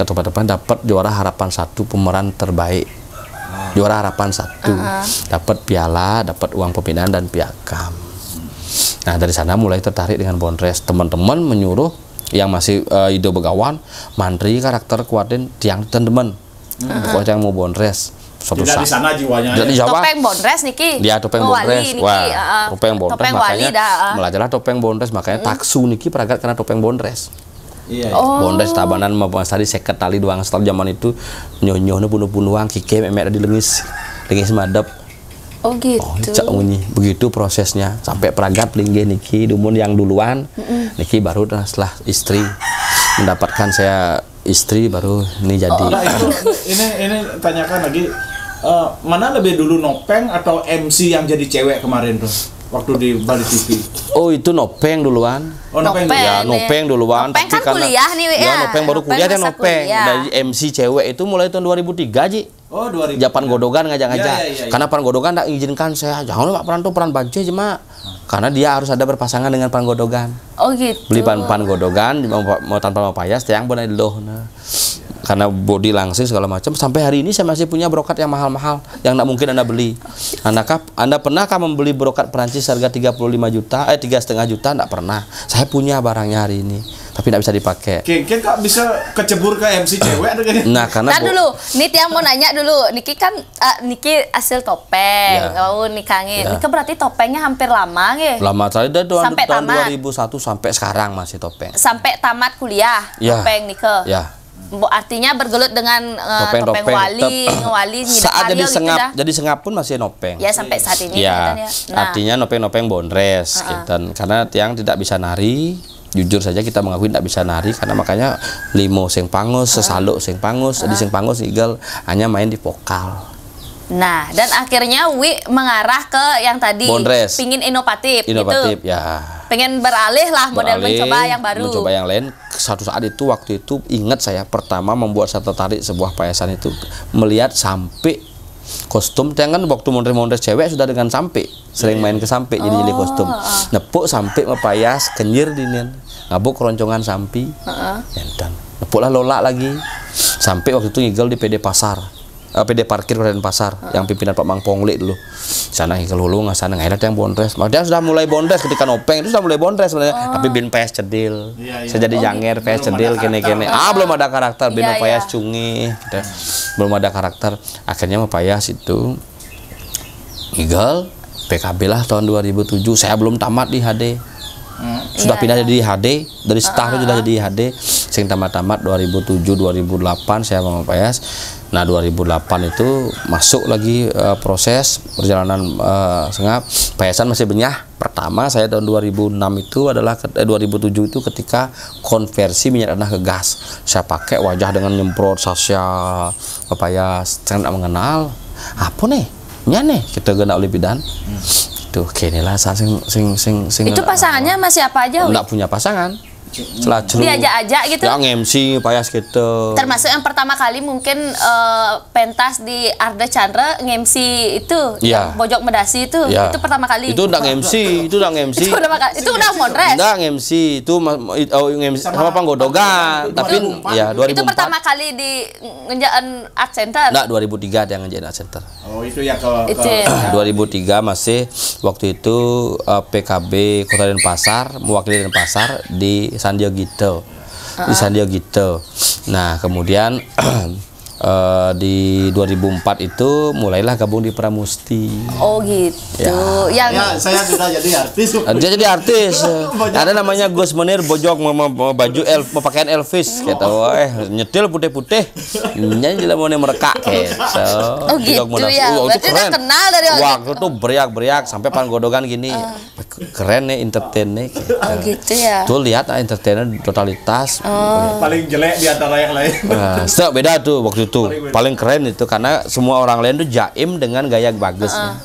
ke tempat-tempat dapat juara harapan satu pemeran terbaik juara harapan satu uh -huh. dapat piala dapat uang pembinaan dan piagam nah dari sana mulai tertarik dengan bondres teman-teman menyuruh yang masih uh, eh, ide begawan mantri karakter kuatin tiang teman uh -huh. pokoknya yang mau bondres suatu di sana jiwanya. Jadi ya. Jawa. Topeng bondres niki. Dia topeng oh, bondres. Niki, Wah, topeng bondres topeng makanya wali dah, uh. topeng bondres makanya hmm. taksu niki peragat karena topeng bondres. Iya, iya. Oh. Bondes tabanan mah tadi seket tali doang setor zaman itu nyonyohnya bunuh-bunuhan kike ada di lengis lengis madep. Oh gitu. Oh, cak unyi. Begitu prosesnya sampai peragat linggih niki dumun yang duluan mm -mm. niki baru setelah istri mendapatkan saya istri baru ini oh, jadi. Oh, nah itu <laughs> ini ini tanyakan lagi uh, mana lebih dulu nopeng atau MC yang jadi cewek kemarin tuh? waktu di Bali TV? Oh itu nopeng duluan. Oh nopeng, ya nopeng duluan. Nopeng tapi kan karena, kuliah nih ya. ya. Nopeng baru kuliah nopeng nopeng. Kuliah. Dari MC cewek itu mulai tahun 2003 Ji. Oh 2000. Japan Godogan ngajak-ngajak. Ya, ya, ya, ya. Karena Pan Godogan tak izinkan saya. Jangan Pak Peran tuh peran baju aja mak. Karena dia harus ada berpasangan dengan Pan Godogan. Oh gitu. Beli Pan Pan Godogan mau, tanpa mau payas tiang benar loh. Nah karena body langsing segala macam sampai hari ini saya masih punya brokat yang mahal-mahal yang tidak mungkin anda beli nah, kap anda pernahkah membeli brokat Perancis harga 35 juta eh tiga setengah juta tidak pernah saya punya barangnya hari ini tapi tidak bisa dipakai. Kengkeng kok bisa kecebur ke MC cewek Nah, karena nah, dulu, nih yang mau nanya dulu. Niki kan uh, Niki hasil topeng. Ya. Oh, nikangin. Ya. Niki berarti topengnya hampir lama nih. Lama sekali dari tahun, sampai tamat. 2001 sampai sekarang masih topeng. Sampai tamat kuliah ya. topeng Niki. Ya artinya bergelut dengan uh, eh, topeng, topeng, topeng wali, wali saat oh gitu jadi sengap, jadi sengap pun masih nopeng. Ya sampai saat ini. Ya, Nah. artinya nopeng-nopeng bonres, uh -uh. Gitu. karena tiang tidak bisa nari, jujur saja kita mengakui tidak bisa nari karena makanya limo sing pangus, sesaluk sing pangus, uh -huh. di sing pangus igal hanya main di vokal Nah, dan akhirnya Wi mengarah ke yang tadi Bondres. pingin inovatif, gitu. inovatif gitu. ya. Pengen beralih lah model beralih, mencoba yang baru. Mencoba yang lain. Satu saat itu waktu itu ingat saya pertama membuat saya tertarik sebuah payasan itu melihat sampai kostum dia kan waktu mondres-mondres cewek sudah dengan sampai sering main ke sampai jadi oh. jadi oh, kostum oh. nepuk sampai mepayas kenyir dinian ngabuk keroncongan sampi uh -uh. Ya, dan nepuklah lola lagi sampai waktu itu ngigel di PD pasar Eh, PD Parkir Kabupaten Pasar uh. yang pimpinan Pak Mang Pongli dulu. Sana kelulung, ah, sana nggak ada yang bondres. Dia sudah mulai bondres ketika nopeng itu sudah mulai bondres. sebenarnya. Oh. Tapi bin PS cedil. Yeah, yeah. Saya jadi oh, janger PS cedil kini-kini, Ah belum ada karakter bin ya, Payas cungi. Gitu. Belum ada karakter. Akhirnya Pak Payas itu Eagle PKB lah tahun 2007. Saya belum tamat di HD. Hmm. Sudah iya, pindah iya. jadi HD dari ah, setahun uh ah, -huh. sudah jadi HD. Sing tamat-tamat 2007 2008 saya sama Payas Nah 2008 itu masuk lagi uh, proses perjalanan uh, sengap Payasan masih benyah. Pertama saya tahun 2006 itu adalah eh, 2007 itu ketika konversi minyak tanah ke gas. Saya pakai wajah dengan nyemprot sasya pepaya sangat mengenal. Apa nih? nih kita guna oleh bidan. Hmm. Tuh, kini lah sing sing sing sing. Itu eh, pasangannya masih apa aja? Enggak punya pasangan Celaju. Diajak-ajak gitu. Yang MC payas gitu. Termasuk yang pertama kali mungkin uh, pentas di Arda Chandra MC itu ya. yang Bojok Medasi itu ya. itu pertama kali. Itu udah MC, itu udah MC. itu udah itu udah modres. Udah MC itu oh, MC sama, sama panggodogan tapi ya 2004. Itu pertama kali di ngejalan Art Center. Enggak 2003 ada yang ngejalan Art Center. Oh, itu ya ke, ke 2003 <clears throat> masih waktu itu uh, eh, PKB Kota Denpasar mewakili Denpasar di Sandiogito, dia gitu Di ah. dia gitu nah kemudian <clears throat> eh, Uh, di 2004 itu mulailah gabung di Pramusti. Oh gitu. Ya, ya, ya saya sudah jadi artis. Eh, jadi artis. <laughs> Ada namanya Gus Menir Bojok mau baju baju el pakaian Elvis oh. gitu. Eh nyetil putih-putih. Nyanyi lah mau mereka gitu. Oh gitu ya. Oh, itu keren. kenal dari waktu, waktu itu beriak-beriak sampai panggodogan gini. Uh. Keren nih entertain nih. Gitu. Oh gitu ya. Tuh lihat ah, entertainer totalitas. Oh. Paling jelek di antara yang lain. Nah, beda tuh waktu itu paling keren itu karena semua orang lain tuh jaim dengan gaya bagus uh -uh.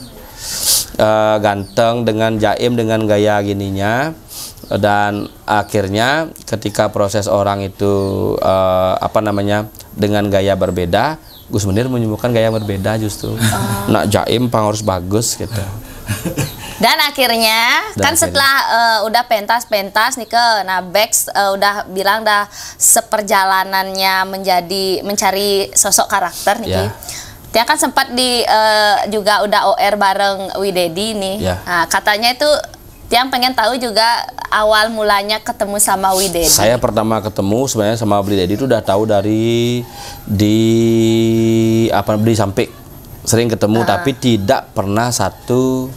Eh, ganteng dengan jaim dengan gaya gininya dan akhirnya ketika proses orang itu uh, apa namanya dengan gaya berbeda Gus Menir menyembuhkan gaya berbeda justru uh. nak jaim pengurus harus bagus gitu dan akhirnya Dan kan setelah uh, udah pentas-pentas nih ke nah Bex uh, udah bilang dah seperjalanannya menjadi mencari sosok karakter nih. Yeah. Dia kan sempat di uh, juga udah OR bareng Widedi nih. Yeah. Nah, katanya itu yang pengen tahu juga awal mulanya ketemu sama Widedi. Saya pertama ketemu sebenarnya sama Widedi itu udah tahu dari di apa di samping sering ketemu uh. tapi tidak pernah satu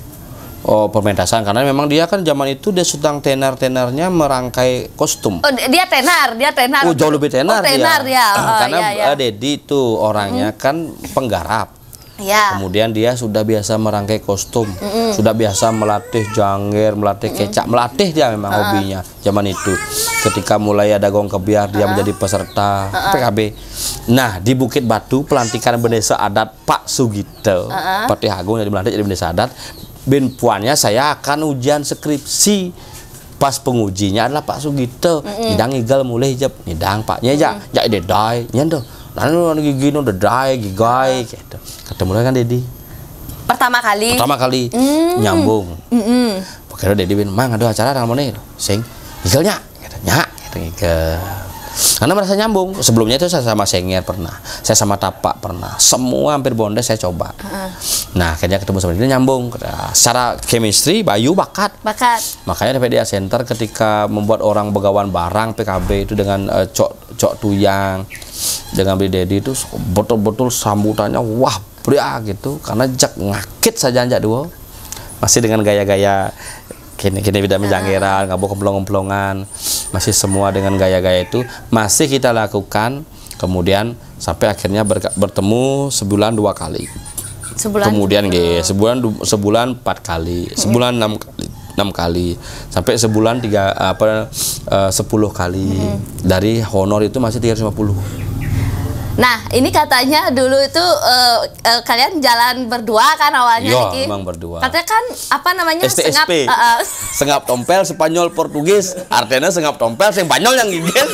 oh, pementasan karena memang dia kan zaman itu dia sedang tenar-tenarnya merangkai kostum. Oh, dia tenar, dia tenar. Oh, jauh lebih tenar, oh, tenar dia. ya Oh, karena ya, ya. Eh, Dedi itu orangnya hmm. kan penggarap. Ya. Kemudian dia sudah biasa merangkai kostum, -hmm. sudah biasa melatih jangger, melatih mm -hmm. kecak, melatih dia memang uh hobinya zaman itu. Ketika mulai ada gong kebiar, dia ah. menjadi peserta uh PKB. Nah di Bukit Batu pelantikan Bendesa Adat Pak Sugito, uh -uh. Pati Agung jadi melantik jadi Bendesa Adat bin puannya saya akan ujian skripsi pas pengujinya adalah Pak Sugito mm -hmm. nidang igal mulai hijab nidang Pak nyeja mm ide dai dedai nyendo lalu gigi nu dedai gigai gitu ketemu kan Dedi pertama kali pertama kali mm. nyambung mm -hmm. Pokoknya Dedi bin mang ada acara dalam nih sing igalnya gitu, nyak gitu, igal karena merasa nyambung. Sebelumnya itu saya sama Sengir pernah, saya sama Tapak pernah. Semua hampir Bondes saya coba. Uh-uh. Nah, akhirnya ketemu sama dia nyambung. Nah, secara chemistry Bayu bakat. Bakat. Makanya PDA Center ketika membuat orang begawan barang PKB itu dengan uh, cok cok tuyang dengan Bli Dedi itu betul-betul sambutannya wah pria gitu karena jak ngakit saja anjak dua masih dengan gaya-gaya kini kini tidak menjangkiran ah. nggak kemplong kemplongan masih semua dengan gaya-gaya itu masih kita lakukan kemudian sampai akhirnya bertemu sebulan dua kali sebulan kemudian gitu sebulan sebulan empat kali sebulan enam kali enam kali sampai sebulan tiga apa eh, sepuluh kali hmm. dari honor itu masih lima puluh Nah, ini katanya dulu itu uh, uh, kalian jalan berdua kan awalnya Yo, iya, Iki. memang berdua. Katanya kan apa namanya? STSP. Sengap, uh, <laughs> sengap tompel Spanyol Portugis. Artinya sengap tompel Spanyol yang gigit.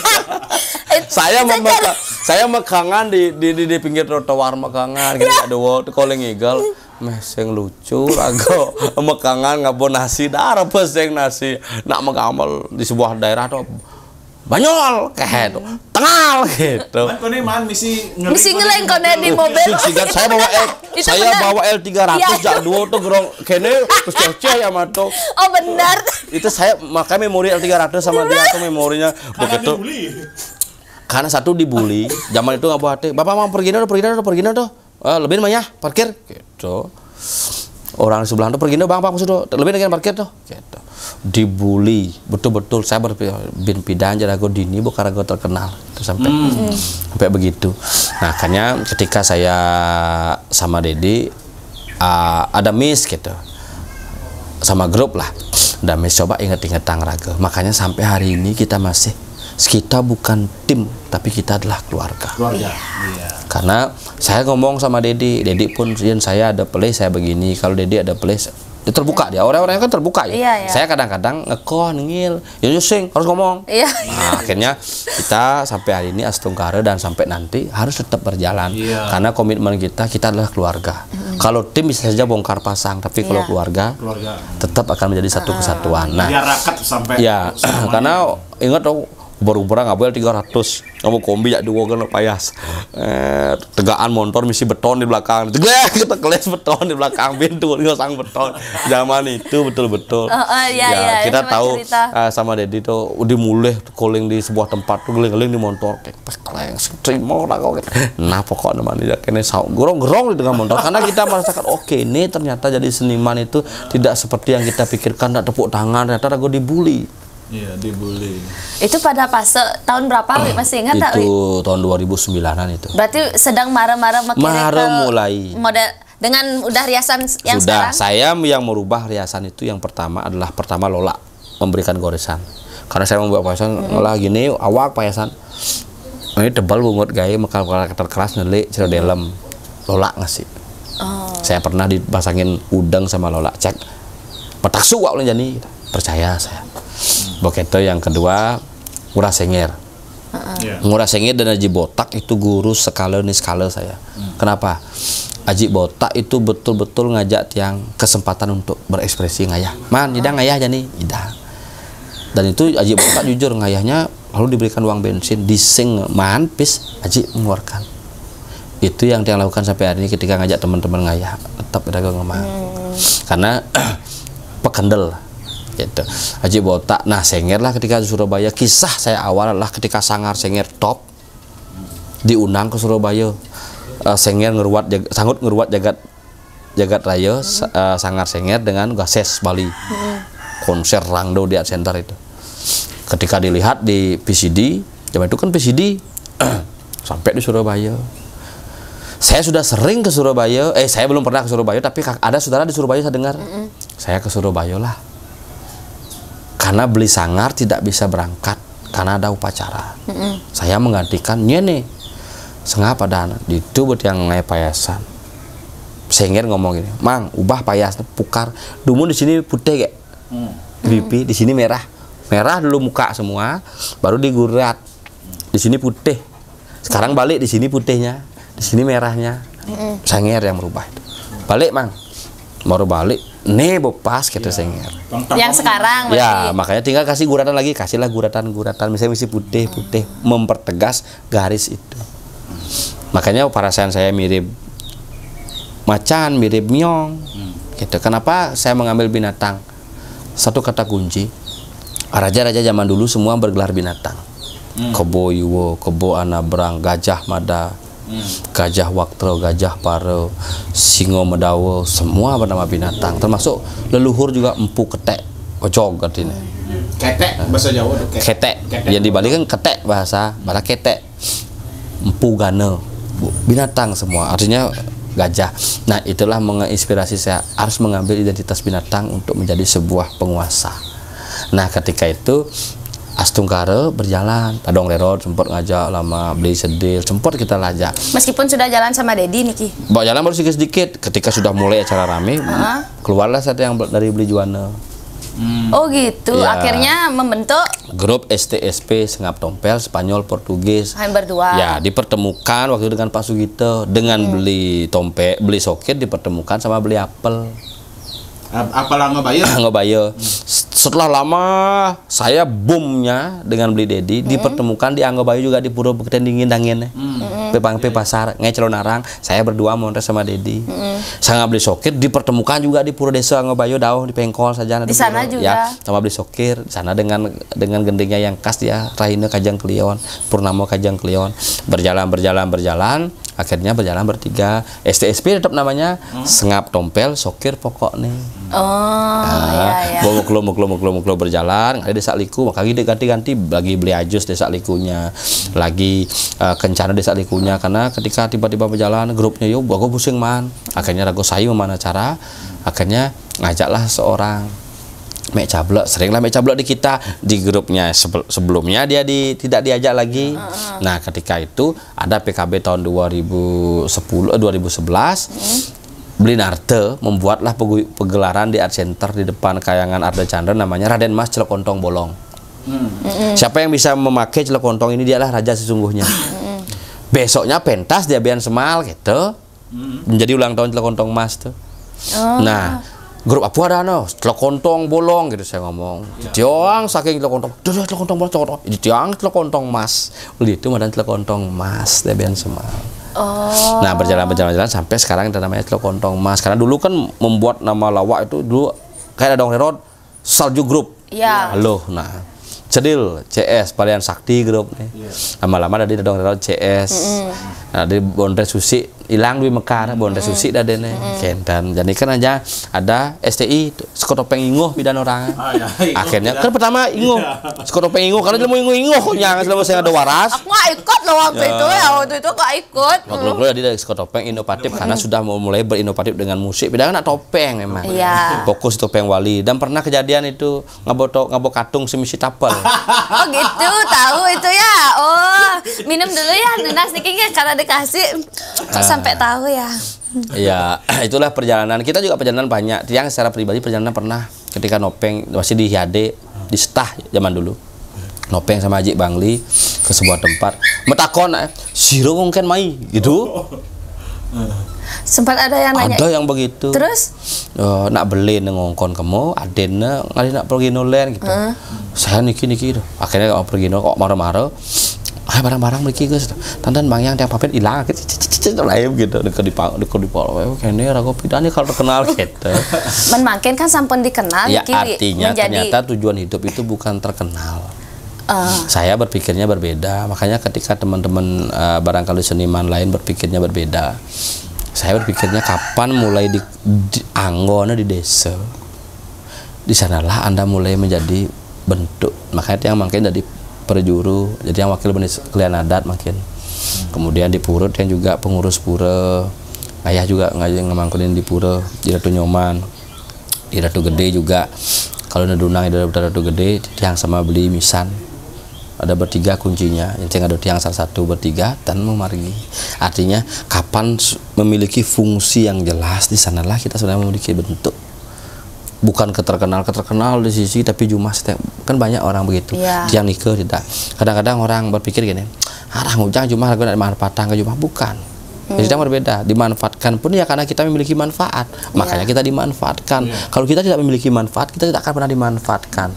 saya membaca, saya mekangan di di di, di pinggir trotoar mekangan gitu ada wall calling igal, Meh sing lucu rago mekangan ngabon nasi darah pesing nasi nak mengamal di sebuah daerah tuh banyol kayak itu tengal gitu kan misi ngeling kone di mobil singkat saya bawa L saya bawa L 300 iya, jak dua tuh gerong kene terus cece ya mato oh benar itu saya makanya memori L 300 sama dia tuh memorinya begitu karena satu dibully zaman itu nggak buat bapak mau pergi dong pergi dong pergi dong eh, lebih mah ya, parkir gitu orang di sebelah itu pergi ke bang bang sudah lebih dengan parkir tuh gitu dibully betul-betul saya berpikir pidan jadi aku dini bukan aku terkenal itu sampai hmm. sampai begitu nah akhirnya ketika saya sama Dedi uh, ada miss gitu sama grup lah dan miss coba inget-inget raga makanya sampai hari ini kita masih kita bukan tim tapi kita adalah keluarga. Keluarga. Iya. iya. Karena saya ngomong sama Dedi, Dedi pun saya ada play saya begini, kalau Dedi ada play ya terbuka dia orang orang kan terbuka ya iya, iya. saya kadang-kadang ngekon ngil ya, ya, harus ngomong iya, nah, akhirnya kita sampai hari ini astungkare dan sampai nanti harus tetap berjalan iya. karena komitmen kita kita adalah keluarga mm. kalau tim bisa saja bongkar pasang tapi iya. kalau keluarga, keluarga tetap akan menjadi satu kesatuan nah ya sampai ya <clears throat> karena ingat dong baru berubah ngabel 300 kamu kombi ya dua gak kan, payas eh, tegaan motor misi beton di belakang <laughs> tegak kita keles beton di belakang pintu sang beton zaman itu betul-betul oh, oh, ya, ya, iya, kita tahu uh, sama Dedi tuh udah mulai calling di sebuah tempat tuh geling-geling di motor pas kaleng terima lah kau gitu. nah pokok mana ya kene sau gerong-gerong di tengah motor karena kita merasakan oke okay, ini ternyata jadi seniman itu tidak seperti yang kita pikirkan tidak tepuk tangan ternyata gue dibully Iya, dibully. Itu pada fase tahun berapa, Wi? Masih ingat tak, Itu Itu tahun 2009-an itu. Berarti sedang marah-marah Marah mulai. Model dengan udah riasan yang Sudah, sekarang? saya yang merubah riasan itu yang pertama adalah pertama Lola memberikan goresan. Karena saya membuat payasan, hmm. Lola gini, awak payasan. Ini tebal banget gaya, maka karakter keras nelik, hmm. dalam. Lola ngasih. Oh. Saya pernah dipasangin udang sama Lola, cek. Petak suwak jadi percaya saya Boketo yang kedua Ngurah Sengir. Uh -uh. dan aji Botak itu guru sekali nih sekali saya. Hmm. Kenapa? aji Botak itu betul-betul ngajak tiang kesempatan untuk berekspresi ngayah. Man, tidak oh. ngayah jadi tidak. Dan itu aji Botak jujur ngayahnya lalu diberikan uang bensin dising man pis aji mengeluarkan. Itu yang dia lakukan sampai hari ini ketika ngajak teman-teman ngayah tetap ada gemah. Hmm. Karena <clears throat> pekendel gitu Haji Botak nah sengir lah ketika di Surabaya kisah saya awal lah ketika Sangar sengir top diundang ke Surabaya uh, eh, Sengir ngeruat jag, sanggut ngeruat jagat jagat raya uh, Sangar sengir dengan Gases Bali -hmm. konser Rangdo di Art Center itu ketika dilihat di PCD zaman itu kan PCD <clears throat> sampai di Surabaya saya sudah sering ke Surabaya eh saya belum pernah ke Surabaya tapi ada saudara di Surabaya saya dengar mm -hmm. saya ke Surabaya lah karena beli sangar tidak bisa berangkat karena ada upacara. Mm -mm. Saya menggantikan nyene sengapa dan itu buat yang ngai payasan. Sehingga ngomong ini, mang ubah payas pukar, dumun di sini putih kayak mm. pipi, di sini merah, merah dulu muka semua, baru digurat. Di sini putih, sekarang balik di sini putihnya, di sini merahnya. Mm -mm. Sengir yang merubah itu. Balik mang, baru balik nih pas gitu ya. senger yang sekarang ya makanya tinggal kasih guratan lagi kasihlah guratan guratan misalnya misi putih putih mempertegas garis itu makanya para perasaan saya mirip macan mirip miong hmm. gitu kenapa saya mengambil binatang satu kata kunci raja-raja zaman dulu semua bergelar binatang hmm. kebo yuwo kebo anabrang gajah mada hmm. gajah waktro gajah paro singo medawo semua bernama binatang termasuk leluhur juga empu ketek kocok artinya ketek nah. bahasa jawa ketek, ketek. ketek. yang dibalik kan ketek bahasa bahasa ketek empu gane binatang semua artinya gajah. Nah, itulah menginspirasi saya harus mengambil identitas binatang untuk menjadi sebuah penguasa. Nah, ketika itu Astungkare berjalan Padong lerot, sempat ngajak lama beli sedil sempat kita lajak meskipun sudah jalan sama Dedi Niki bawa jalan baru sedikit sedikit ketika sudah mulai acara rame uh -huh. keluarlah satu yang dari beli juana. Hmm. Oh gitu, ya. akhirnya membentuk grup STSP Sengap Tompel Spanyol Portugis. Hanya berdua. Ya, dipertemukan waktu dengan Pak Sugito dengan hmm. beli tompe, beli soket dipertemukan sama beli apel apalah ngebayo <clears throat> ngebayo hmm. setelah lama saya boomnya dengan beli dedi -hmm. dipertemukan di Bayu juga di pura bekten dingin dangin -hmm. hmm. pepang pe pasar ngecelon narang saya berdua montres sama dedi -hmm. saya beli sokir dipertemukan juga di pura desa Bayu daun di pengkol saja di sana juga ya, sama beli sokir di sana dengan dengan gendengnya yang khas ya rahina kajang klion purnamo kajang klion berjalan berjalan berjalan akhirnya berjalan bertiga STSP tetap namanya hmm. sengap tompel sokir pokok nih Oh, nah, iya, iya. Muklo, muklo, muklo, muklo berjalan. Ada desa liku, makanya dia ganti-ganti bagi beli ajus desa likunya, lagi uh, kencana desa likunya. Karena ketika tiba-tiba berjalan grupnya yuk, gua pusing man. Akhirnya ragu sayu mana cara. Akhirnya ngajaklah seorang Mek cablok, seringlah Mek cablok di kita di grupnya sebelumnya dia di, tidak diajak lagi. Nah, ketika itu ada PKB tahun 2010 2011. Hmm Blinarte membuatlah pegelaran di art center di depan kayangan Arda Chandra namanya Raden Mas Celokontong Bolong. Hmm. Siapa yang bisa memakai Celokontong ini dialah raja sesungguhnya. Hmm. Besoknya pentas di Abian Semal gitu. Hmm. Menjadi ulang tahun Celokontong Mas tuh. Oh. Nah, grup apa ada no Celokontong bolong gitu saya ngomong ya. tiang saking Celokontong. Celokontong bolong tiang Celokontong mas beli itu madan Celokontong mas Abian semal. Oh. Nah berjalan berjalan jalan sampai sekarang kita namanya Teluk Kontong Mas. Karena dulu kan membuat nama lawak itu dulu kayak ada Road Salju Group. Iya. Yeah. Loh, nah Cedil CS Palian Sakti Group nih. Yeah. Lama-lama ada di Dong CS. Mm -hmm. Nah di Bondre Susi hilang duit Mekar bon resusi dah dene mm. dan jadi kan aja ada STI sekotopeng inguh bidan orang ah, ya, akhirnya kan pertama inguh iya. sekotopeng inguh karena mau inguh inguh iya. yang selama saya ada waras aku gak ikut loh waktu itu ya, ya waktu itu kok ikut waktu itu jadi dari sekotopeng inovatif karena sudah mau mulai berinovatif dengan musik bidan kan topeng memang iya. fokus topeng wali dan pernah kejadian itu ngabotok ngabok katung semisi tapel oh gitu tahu itu ya oh minum dulu ya nenas nih karena dikasih sampai tahu ya. Iya, <clears throat> itulah perjalanan. Kita juga perjalanan banyak. Tiang secara pribadi perjalanan pernah ketika nopeng masih di Hyade, di Setah zaman dulu. Nopeng sama Haji Bangli ke sebuah tempat. Metakon, eh, siro mungkin mai gitu. Sempat ada yang nanya. Ada yang begitu. Terus? Uh, nak beli nengongkon kamu, adena ngali nak pergi nolen gitu. Uh. Saya niki niki gitu. Akhirnya kalau pergi nol kok marah-marah ah barang-barang mriki tante bang yang tiap papir ilang gitu lain gitu dekat di dekat di polo kene rago pidane kalau terkenal gitu men kan sampun dikenal ya artinya ternyata tujuan hidup itu bukan terkenal Saya berpikirnya berbeda, makanya ketika teman-teman uh, barangkali seniman lain berpikirnya berbeda, saya berpikirnya kapan mulai di, di anggona di desa, di sanalah anda mulai menjadi bentuk, makanya yang makin jadi perjuru jadi yang wakil kalian adat makin hmm. kemudian di Purut yang juga pengurus pura ayah juga ngajeng ngemangkulin di pura di Ratu Nyoman di Ratu Gede juga kalau ada dunang di Ratu Gede yang sama beli misan ada bertiga kuncinya yang ada tiang salah satu bertiga dan memargi artinya kapan memiliki fungsi yang jelas di sanalah kita sebenarnya memiliki bentuk bukan keterkenal keterkenal di sisi tapi cuma setiap kan banyak orang begitu yeah. yang nikah tidak kadang-kadang orang berpikir gini arah ngucang cuma lagu ada manfaat ke cuma bukan hmm. jadi kita berbeda dimanfaatkan pun ya karena kita memiliki manfaat iya. makanya yeah. kita dimanfaatkan yeah. kalau kita tidak memiliki manfaat kita tidak akan pernah dimanfaatkan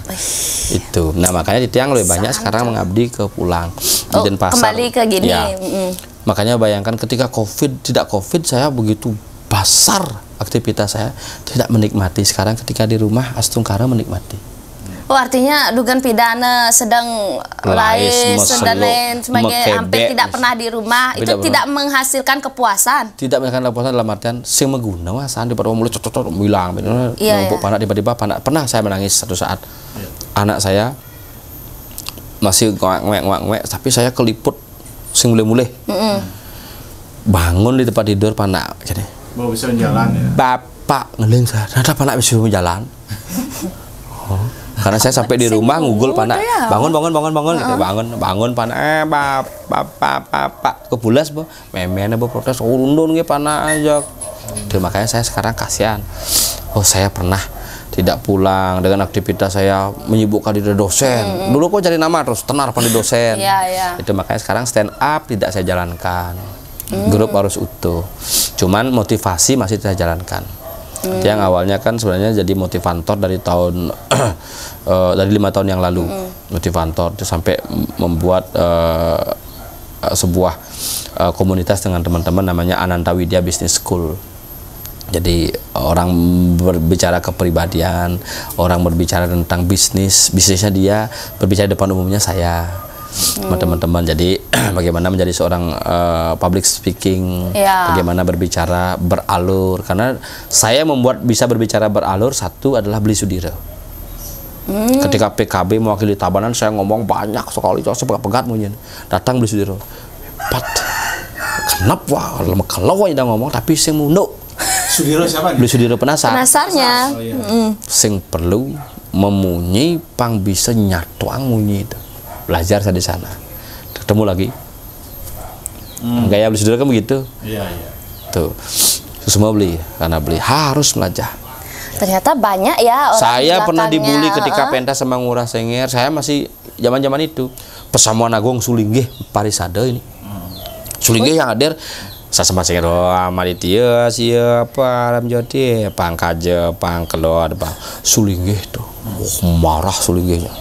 itu nah makanya di tiang lebih banyak Sangat. sekarang mengabdi ke pulang oh, dan pasar kembali ke gini ya. mm. makanya bayangkan ketika covid tidak covid saya begitu besar aktivitas saya tidak menikmati. Sekarang ketika di rumah Astungkara menikmati. Oh artinya dugaan pidana sedang lais, lais dan lain sebagainya hampir tidak pernah di rumah tidak itu pernah. tidak menghasilkan kepuasan. Tidak menghasilkan kepuasan dalam artian sing mengguna wasan di pertama mulut cocok bilang iya, iya, numpuk iya. panak tiba-tiba panak pernah saya menangis satu saat yeah. anak saya masih ngewek-ngewek tapi saya keliput sing mulai-mulai mm -hmm. bangun di tempat tidur panak jadi mau bisa jalan ya bapak ngeling saya ada anak bisa jalan oh, karena saya sampai di rumah ngugul ya. panak bangun bangun bangun bangun gitu bangun bangun panak eh bapak bapak bapak kebulas bu memangnya bu protes urundun oh, gitu panak aja Jadi makanya saya sekarang kasihan oh saya pernah tidak pulang dengan aktivitas saya menyibukkan diri dosen. Mm -hmm. Dulu kok cari nama terus tenar pada dosen. yeah, yeah. Itu makanya sekarang stand up tidak saya jalankan hmm. grup harus utuh cuman motivasi masih kita jalankan hmm. yang awalnya kan sebenarnya jadi motivator dari tahun uh, <clears throat> dari lima tahun yang lalu hmm. motivator itu sampai membuat uh, sebuah uh, komunitas dengan teman-teman namanya Ananta Widya Business School jadi orang berbicara kepribadian, orang berbicara tentang bisnis, bisnisnya dia, berbicara depan umumnya saya sama teman-teman. Jadi <clears throat> bagaimana menjadi seorang uh, public speaking, yeah. bagaimana berbicara beralur. Karena saya membuat bisa berbicara beralur satu adalah beli sudiro. Hmm. Ketika PKB mewakili Tabanan, saya ngomong banyak sekali, saya pegat-pegat mungkin. Datang beli sudiro. Pat, kenapa? Kalau udah ngomong, tapi saya munduk. Sudiro siapa? Beli Sudiro penasar. Penasarnya. Oh, iya. Hmm. Sing perlu memunyi pang bisa nyatuang munyi itu belajar saya di sana ketemu lagi hmm. gaya beli sudah kan begitu iya iya tuh semua beli karena beli harus belajar. ternyata banyak ya orang saya pernah dibully ketika uh. pentas sama ngurah sengir saya masih zaman zaman itu pesamuan agung sulingge parisade ini hmm. sulingge yang hadir saya sempat sengir oh amari dia ya, siapa ram jadi pangkaje pangkelor bang sulingge tuh hmm. oh, marah nya.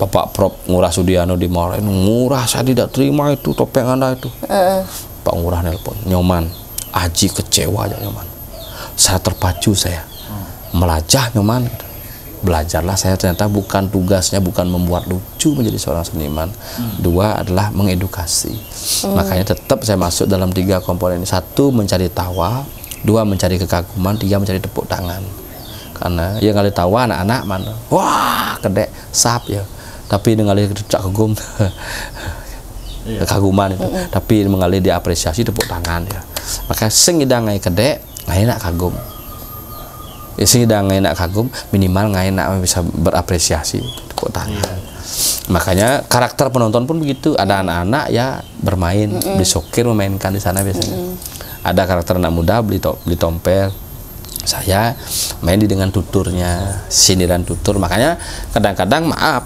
Bapak Prop Ngurah Sudiano dimarahin Ngurah saya tidak terima itu topeng anda itu uh. Pak Ngurah nelpon Nyoman Aji kecewa aja Nyoman saya terpacu saya melajah Nyoman belajarlah saya ternyata bukan tugasnya bukan membuat lucu menjadi seorang seniman hmm. dua adalah mengedukasi hmm. makanya tetap saya masuk dalam tiga komponen satu mencari tawa dua mencari kekaguman tiga mencari tepuk tangan karena yang kali tawa anak-anak mana wah kedek sap ya tapi mengalir cak kagum <laughs> iya. kaguman itu tapi mengalir diapresiasi tepuk tangan ya maka sing idang ngai kede ngai nak kagum ya, sing idang ngai nak kagum minimal ngai nak bisa berapresiasi tepuk tangan iya. makanya karakter penonton pun begitu ada anak-anak ya bermain mm beli sokir memainkan di sana biasanya mm ada karakter anak muda beli to beli tompel. saya main di dengan tuturnya sindiran tutur makanya kadang-kadang maaf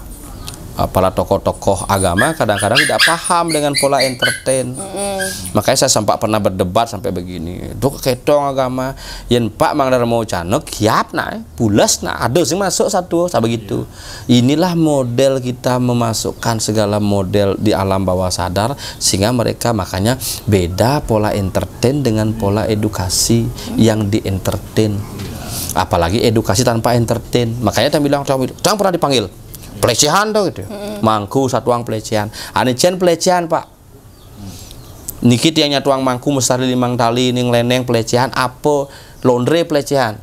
para tokoh-tokoh agama kadang-kadang tidak paham dengan pola entertain. Mm Makanya saya sempat pernah berdebat sampai begini. Itu ketong agama yang Pak Mangdar mau channel kiap nah eh, pulas nah ada sih masuk satu sama begitu. Yeah. Inilah model kita memasukkan segala model di alam bawah sadar sehingga mereka makanya beda pola entertain dengan pola edukasi yang di entertain. Apalagi edukasi tanpa entertain. Makanya saya bilang, saya pernah dipanggil." pelecehan tuh gitu hmm. mangku satu uang pelecehan ane jen pelecehan pak niki tiangnya tuang mangku mesari limang tali ning leneng pelecehan apa laundry pelecehan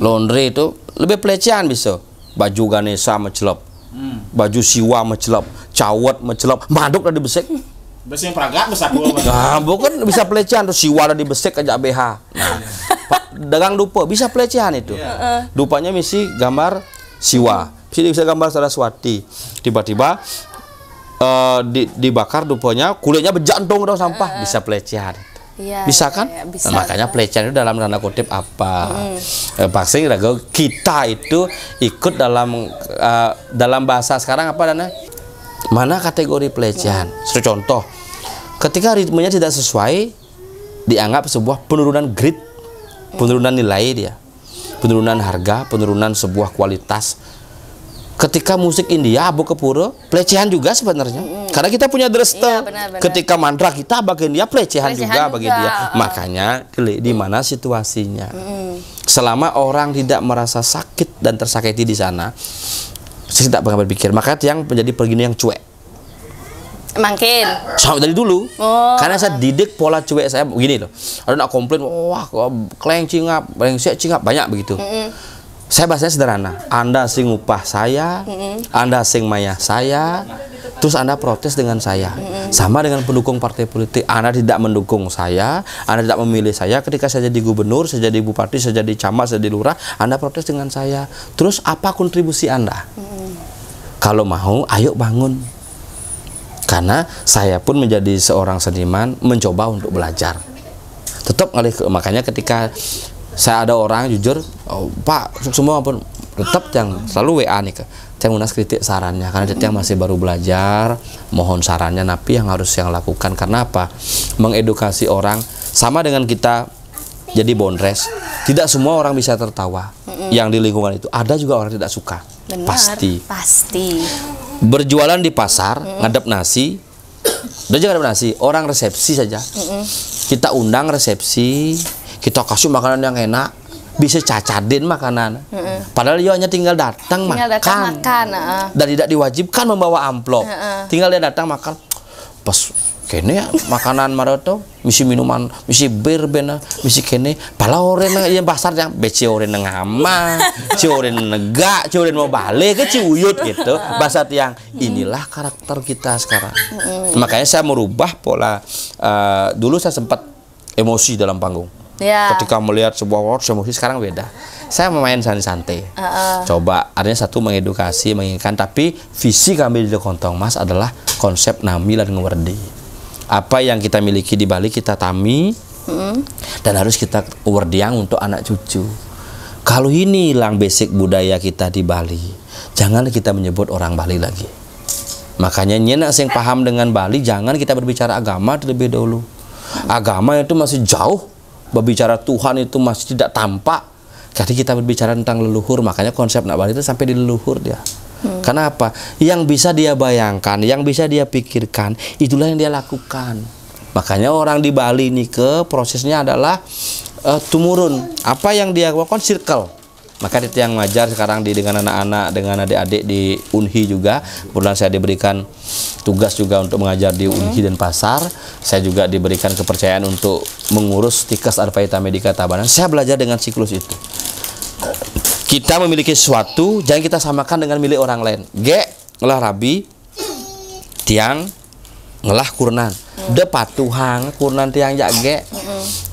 laundry itu lebih pelecehan bisa baju ganesa mencelop hmm. baju siwa mencelop cawat mencelop maduk dibesek, <laughs> besek besek praga besar nah bukan bisa pelecehan tuh siwa udah dibesek besek aja BH nah, <laughs> pak dagang dupa bisa pelecehan itu yeah. dupanya misi gambar siwa sini bisa gambar Saraswati tiba-tiba uh, di, dibakar dupanya kulitnya berjantung dong sampah eh, eh. bisa pelecehan Ya, bisa kan? Ya, bisa. Nah, Makanya pelecehan itu dalam tanda kutip apa? Hmm. eh, kita itu ikut dalam uh, dalam bahasa sekarang apa dana? Mana kategori pelecehan? Hmm. contoh, ketika ritmenya tidak sesuai dianggap sebuah penurunan grade, mm. penurunan nilai dia, penurunan harga, penurunan sebuah kualitas ketika musik India Abu Kepuro pelecehan juga sebenarnya mm. karena kita punya dresta iya, ketika mantra kita bagi dia pelecehan, pelecehan juga, juga bagi dia makanya di mana situasinya mm. selama orang tidak merasa sakit dan tersakiti di sana saya tidak pernah berpikir maka yang menjadi pergini yang cuek Makin. sama dari dulu. Oh. Karena saya didik pola cuek saya begini loh. Ada nak komplain, wah, keleng cingap, cingap, banyak begitu. Mm -hmm saya bahasanya sederhana Anda sing upah saya Anda sing maya saya terus Anda protes dengan saya sama dengan pendukung partai politik Anda tidak mendukung saya Anda tidak memilih saya ketika saya jadi gubernur saya jadi bupati saya jadi camat saya jadi lurah Anda protes dengan saya terus apa kontribusi Anda kalau mau ayo bangun karena saya pun menjadi seorang seniman mencoba untuk belajar tetap ngalih makanya ketika saya ada orang jujur oh, pak semua pun tetap yang selalu WA nih ke yang Unas kritik sarannya karena dia yang masih baru belajar mohon sarannya napi yang harus yang lakukan karena apa mengedukasi orang sama dengan kita jadi bondres tidak semua orang bisa tertawa mm yang di lingkungan itu ada juga orang tidak suka Benar, pasti pasti berjualan di pasar mm ngadap nasi udah jangan ngadap nasi orang resepsi saja mm kita undang resepsi kita kasih makanan yang enak bisa cacadin makanan mm -hmm. padahal dia hanya tinggal datang tinggal makan, datang makan uh. dan tidak diwajibkan membawa amplop mm -hmm. tinggal dia datang makan pas kene ya makanan maroto misi minuman misi bir bena misi kene pala orang yang pasar yang beci yang ngama <laughs> ci oren nega ci oren mau balik ke gitu bahasa yang inilah karakter kita sekarang makanya saya merubah pola uh, dulu saya sempat emosi dalam panggung Yeah. Ketika melihat sebuah workshop musik sekarang beda. Saya main santai-santai. Uh -uh. Coba artinya satu mengedukasi, menginginkan tapi visi kami di Kontong Mas adalah konsep Nami dan Ngewerdi. Apa yang kita miliki di Bali kita tami mm -hmm. dan harus kita wardiang untuk anak cucu. Kalau ini hilang basic budaya kita di Bali, jangan kita menyebut orang Bali lagi. Makanya nyena sing paham dengan Bali, jangan kita berbicara agama terlebih dahulu. Agama itu masih jauh berbicara Tuhan itu masih tidak tampak jadi kita berbicara tentang leluhur makanya konsep nakbal itu sampai di leluhur dia hmm. karena apa yang bisa dia bayangkan yang bisa dia pikirkan itulah yang dia lakukan makanya orang di Bali ini ke prosesnya adalah uh, tumurun apa yang dia lakukan circle maka itu yang ngajar sekarang di dengan anak-anak dengan adik-adik di Unhi juga Bulan saya diberikan tugas juga untuk mengajar di Unhi dan Pasar saya juga diberikan kepercayaan untuk mengurus tikas Arpaita Medika Tabanan saya belajar dengan siklus itu kita memiliki sesuatu jangan kita samakan dengan milik orang lain ge ngelah rabi tiang ngelah kurnan de patuhang kurnan tiang jak ge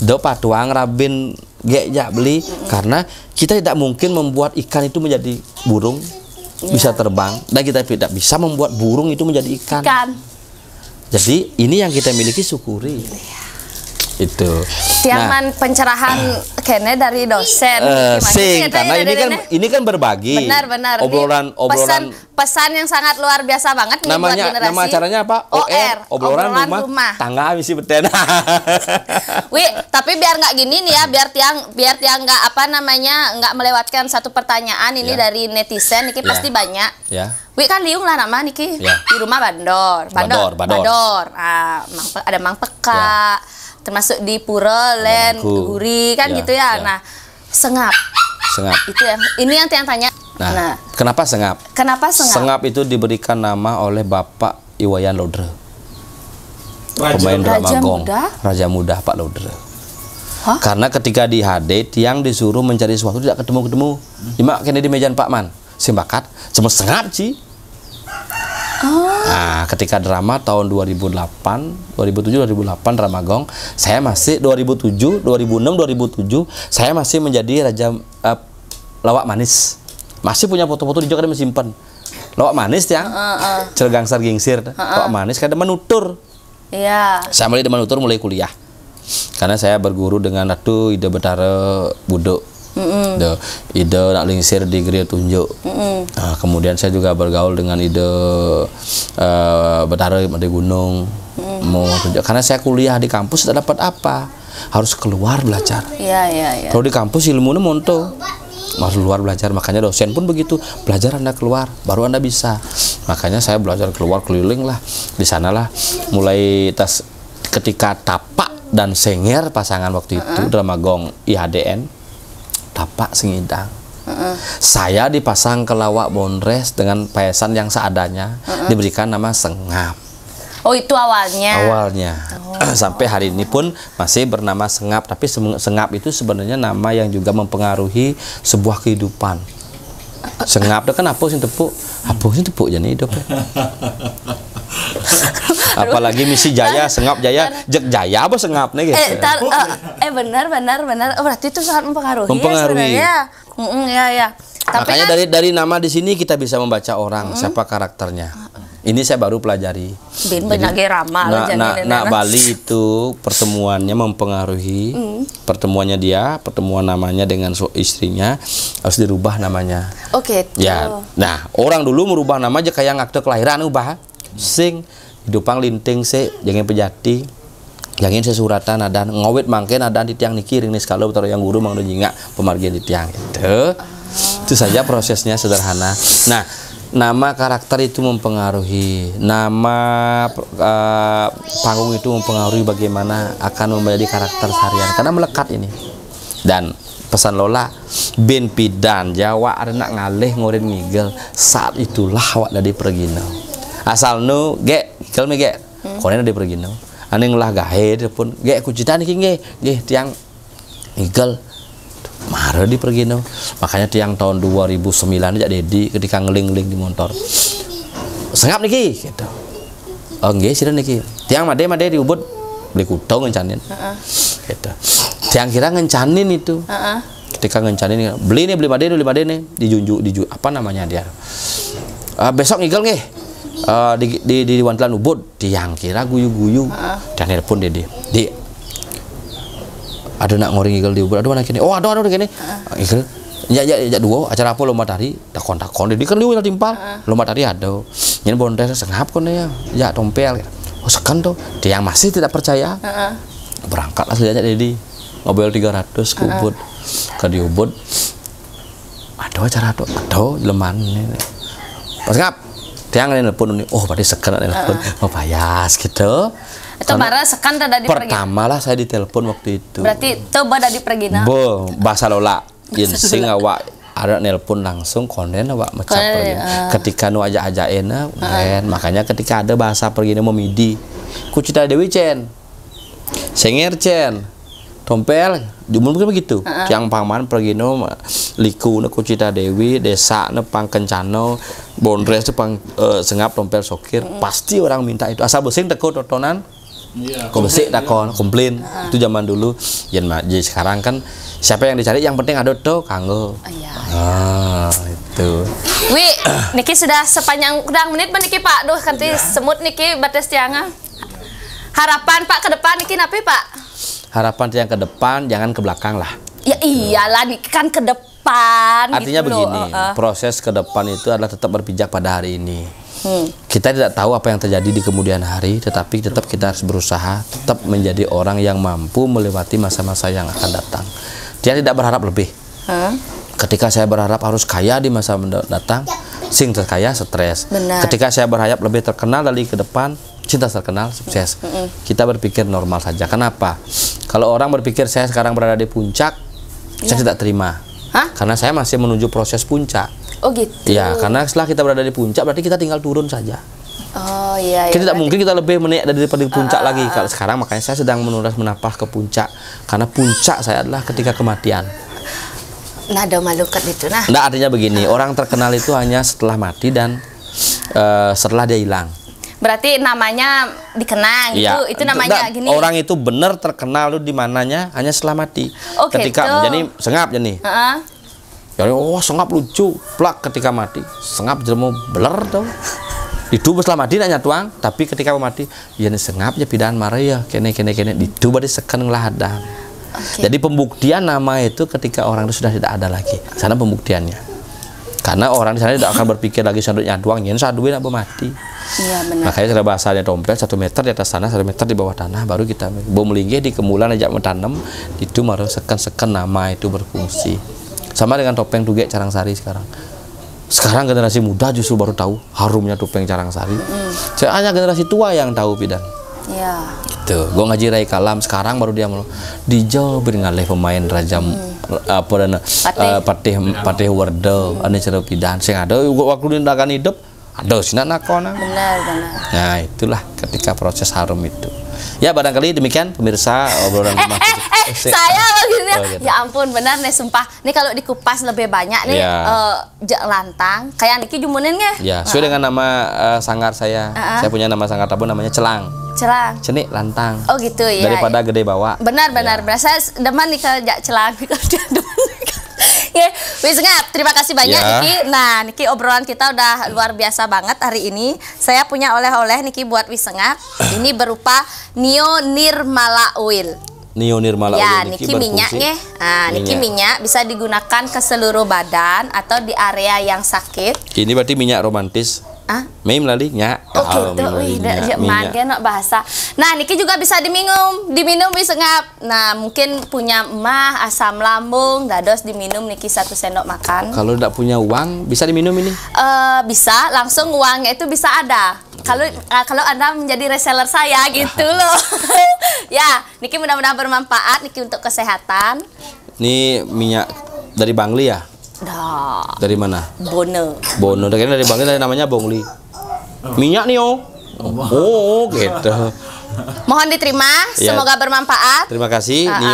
de patuhang rabin ge jak beli karena kita tidak mungkin membuat ikan itu menjadi burung ya. bisa terbang dan kita tidak bisa membuat burung itu menjadi ikan. ikan. Jadi ini yang kita miliki syukuri. ya itu. Siaman nah, pencerahan kene dari dosen. Uh, sing, karena ini kan ini kan berbagi. Benar benar. Obrolan obrolan. Pesan, pesan yang sangat luar biasa banget nih Namanya buat nama acaranya apa? OR. OR obrolan, obrolan rumah, rumah. Tangga misi betina <laughs> Wih, tapi biar nggak gini nih ya, biar tiang biar tiang nggak apa namanya nggak melewatkan satu pertanyaan ini yeah. dari netizen, ini yeah. pasti ya. banyak. Ya. Yeah. Wi kan liung lah nama niki ya. di rumah bandor, bandor, bandor, bandor. bandor. Ah, ada mang peka. Ya termasuk di Pura, Len, Guri kan ya, gitu ya. ya. Nah, sengap. Sengap. Itu ya. Ini yang tiang tanya. Nah, nah, kenapa sengap? Kenapa sengap? Sengap itu diberikan nama oleh Bapak Iwayan Lodre. Raja. Pemain drama Raja Muda? Raja Muda Pak Lodre. Hah? Karena ketika di HD tiang disuruh mencari sesuatu tidak ketemu-ketemu. Ima kini di meja Pak Man. Simbakat, cuma sengap sih. Oh. Nah, ketika drama tahun 2008, 2007, 2008 drama Gong, saya masih 2007, 2006, 2007, saya masih menjadi raja uh, lawak manis. Masih punya foto-foto di Jogja masih simpen. Lawak manis yang uh, uh. gingsir, uh, uh. lawak manis kadang menutur. Iya. Yeah. Saya mulai menutur mulai kuliah. Karena saya berguru dengan Ratu Ida Betara budok ide ide nak lingsir di grill tunjuk mm. nah, kemudian saya juga bergaul dengan ide uh, eh, betara di gunung mm. mau tunjuk karena saya kuliah di kampus tidak dapat apa harus keluar belajar yeah, yeah, yeah. kalau di kampus ilmunya monto harus keluar belajar makanya dosen pun begitu belajar anda keluar baru anda bisa makanya saya belajar keluar keliling lah di sanalah mulai tas ketika tapak dan senger pasangan waktu itu uh drama gong IHDN tapak singidang Saya dipasang ke lawak bondres dengan payasan yang seadanya, uh -uh. diberikan nama sengap. Oh itu awalnya. Awalnya. Oh. <clears throat> Sampai hari ini pun masih bernama Sengap, tapi Sengap itu sebenarnya nama yang juga mempengaruhi sebuah kehidupan. <laughs> Sengap itu kan apa sih tepuk? Apa sih tepuk jadi hidup? Ya? <laughs> <laughs> apalagi misi jaya sengap jaya tar, jek jaya apa nih gitu eh, tar, uh, eh benar benar benar oh, berarti itu sangat mempengaruhi, ya mempengaruhi. ya mm -mm, ya ya Tapi makanya kan, dari dari nama di sini kita bisa membaca orang mm -hmm. siapa karakternya ini saya baru pelajari. Bin ramah Nah, nah, nah Bali itu pertemuannya mempengaruhi mm. pertemuannya dia, pertemuan namanya dengan istrinya harus dirubah namanya. Oke. Oh, okay, gitu. ya. Nah orang dulu merubah nama aja kayak akte kelahiran ubah sing dupang linting se jangan pejati jangan suratan ada ngowit mangke ada di tiang niki ringnis kalau betul yang guru mang jinga pemargian di tiang itu itu saja prosesnya sederhana nah nama karakter itu mempengaruhi nama uh, panggung itu mempengaruhi bagaimana akan menjadi karakter seharian karena melekat ini dan pesan lola bin pidan jawa ada nak ngalih ngorin ngigel saat itulah awak dari perginau asal nu ge me ge hmm. konen ada pergi nu aneh lah gahe pun ge ku cita nih ge ge tiang igel marah di pergi nu makanya tiang tahun 2009 aja dedi ketika ngeling-ngeling di motor sengap niki gitu oh nggih sira niki tiang made made di ubud beli kuto ngencanin uh gitu tiang kira ngencanin itu uh -uh. ketika ngencanin beli nih beli made nih beli made nih dijunjuk diju apa namanya dia uh, besok ngigel nih di eh, di, di, di, di Wantilan Ubud tiang kira guyu-guyu ah. dan telepon dia di ada nak ngoring igel di Ubud aduh mana kini oh aduh aduh ah. ini igel ya ya ya dua acara apa lomba tari takon takon dia kan liu timpal ah. lomba tari ada nyen bontes sengap kon ya ya tompel oh sekan tuh dia yang masih tidak percaya lah sejak jadi ngobrol 300 ke Ubud ke di Ubud ada acara tuh ada leman ini pas ngap dia ini, oh berarti sekan nelpon uh -uh. oh bayas gitu itu marah sekan tadi pertama lah saya ditelepon waktu itu berarti coba tadi pergi nah bo bahasa lola insing awak ada nelpon langsung konen awak macam pergi uh. ketika nu aja aja enak uh. makanya ketika ada bahasa pergi memidi ku cita dewi chen senger chen tompel mungkin begitu uh -uh. yang paman no liku no kucita dewi desa no pang kencano bondres no pang uh, sengap tompel sokir uh -uh. pasti orang minta itu asal besing teko tontonan yeah. Iya. komplek iya. takon komplain uh -huh. itu zaman dulu yang jadi sekarang kan siapa yang dicari yang penting ada tuh kanggo uh, oh, yeah. ah itu wi niki sudah sepanjang kurang menit niki pak duh kanti yeah. semut niki batas tiangnya harapan pak ke depan niki napi pak harapan yang ke depan jangan ke belakang lah ya iyalah nih kan ke depan gitu artinya gitu begini eh, eh. proses ke depan itu adalah tetap berpijak pada hari ini hmm. kita tidak tahu apa yang terjadi di kemudian hari tetapi tetap kita harus berusaha tetap menjadi orang yang mampu melewati masa-masa yang akan datang dia tidak berharap lebih hmm? ketika saya berharap harus kaya di masa mendatang sing terkaya stres Benar. ketika saya berharap lebih terkenal dari ke depan cinta terkenal sukses kita berpikir normal saja kenapa kalau orang berpikir saya sekarang berada di puncak, ya. saya iya. tidak terima. Hah? Karena saya masih menuju proses puncak. Oh gitu. Ya, karena setelah kita berada di puncak berarti kita tinggal turun saja. Oh iya. iya kita tidak mungkin kita lebih menaik dari di puncak uh, lagi. Ah, Kalau sekarang makanya saya sedang menuras menapah ke puncak karena puncak saya adalah ketika kematian. Nada malukat itu nah. Nah artinya begini, orang terkenal itu hanya setelah mati dan uh, setelah dia hilang. Berarti namanya dikenang ya. itu iya. itu namanya Nggak, gini. Orang itu benar terkenal lu di mananya hanya setelah di Oh, Ketika gitu. menjadi sengap jadi. Uh -huh. oh sengap lucu, plak ketika mati. Sengap jelemu beler tau. Didu setelah mati nanya tuang, tapi ketika mati ya sengap ya pidan marah ya kene kene kene didu berarti seken ngelahadan. Okay. Jadi pembuktian nama itu ketika orang itu sudah tidak ada lagi. Sana pembuktiannya karena orang di sana tidak akan berpikir lagi sanduknya doang nyen sadui nak mati ya, benar makanya cara bahasanya dompet satu meter di atas tanah satu meter di bawah tanah baru kita bom linggih di kemulan ajak menanam itu baru seken-seken nama itu berfungsi sama dengan topeng tugek carang sari sekarang sekarang generasi muda justru baru tahu harumnya topeng carang sari mm. hanya generasi tua yang tahu bidan ya gitu gue ngaji rai kalam sekarang baru dia mau dijauh oleh pemain raja mm apa dan eh, patih. patih patih wardel hmm. cara pidan sing ada waktu tindakan hidup ada sih nak ah. nah itulah ketika proses harum itu ya barangkali demikian pemirsa obrolan eh, rumah eh, eh, eh, saya gitu. ya ampun benar nih sumpah. Nih kalau dikupas lebih banyak nih yeah. Ya. uh, lantang kayak Niki jumunin Ya, yeah. sesuai dengan nama uh, eh, sanggar saya. Uh -huh. Saya punya nama sanggar tabu namanya Celang. Celang. Cenik lantang. Oh gitu ya. Daripada iya. gede bawa. Benar benar. Ya. Berasa demen nih kalau celang <laughs> ya wis ngap terima kasih banyak yeah. Niki nah Niki obrolan kita udah luar biasa banget hari ini saya punya oleh-oleh Niki buat wis ini berupa Neo Nirmala Oil malah ya, niki, ah, niki minyaknya. Nah, niki minyak bisa digunakan ke seluruh badan atau di area yang sakit. Ini berarti minyak romantis ah mim lali nya oh gitu wih da man nak bahasa nah niki juga bisa diminum diminum bisa ngap nah mungkin punya emah asam lambung dados diminum niki satu sendok makan kalau tidak punya uang bisa diminum ini eh bisa langsung uangnya itu bisa ada kalau uh, kalau anda menjadi reseller saya <laughs> gitu loh <laughs> ya niki mudah-mudahan bermanfaat niki untuk kesehatan ini minyak dari Bangli ya Dah. Dari mana? Bono. Bono. Dari dari bangun dari namanya Bongli. Oh. Minyak nih oh. Oh, gitu. Mohon diterima, ya. semoga bermanfaat. Terima kasih uh ah, -huh. Ah.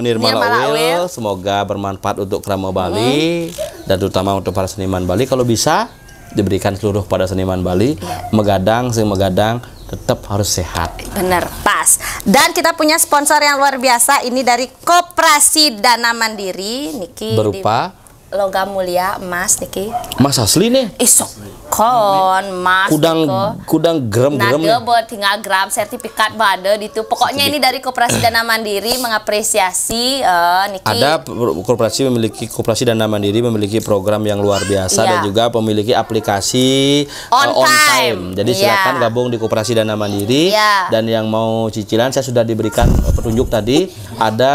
Nio Nirmala, Nirmala Awil. semoga bermanfaat untuk Kramo Bali hmm. dan terutama untuk para seniman Bali kalau bisa diberikan seluruh pada seniman Bali ya. megadang sing megadang tetap harus sehat. Benar, pas. Dan kita punya sponsor yang luar biasa ini dari Koperasi Dana Mandiri Niki berupa di logam mulia emas niki. Emas asli nih. Isok eh, kon emas kudang niko. kudang gram gram nah buat tinggal gram sertifikat ada itu pokoknya ini dari koperasi dana mandiri mengapresiasi uh, niki ada koperasi memiliki koperasi dana mandiri memiliki program yang luar biasa yeah. dan iya. juga memiliki aplikasi eh, on, uh, on time. time jadi yeah. silakan gabung di koperasi dana mandiri yeah. dan yang mau cicilan saya sudah diberikan petunjuk tadi ada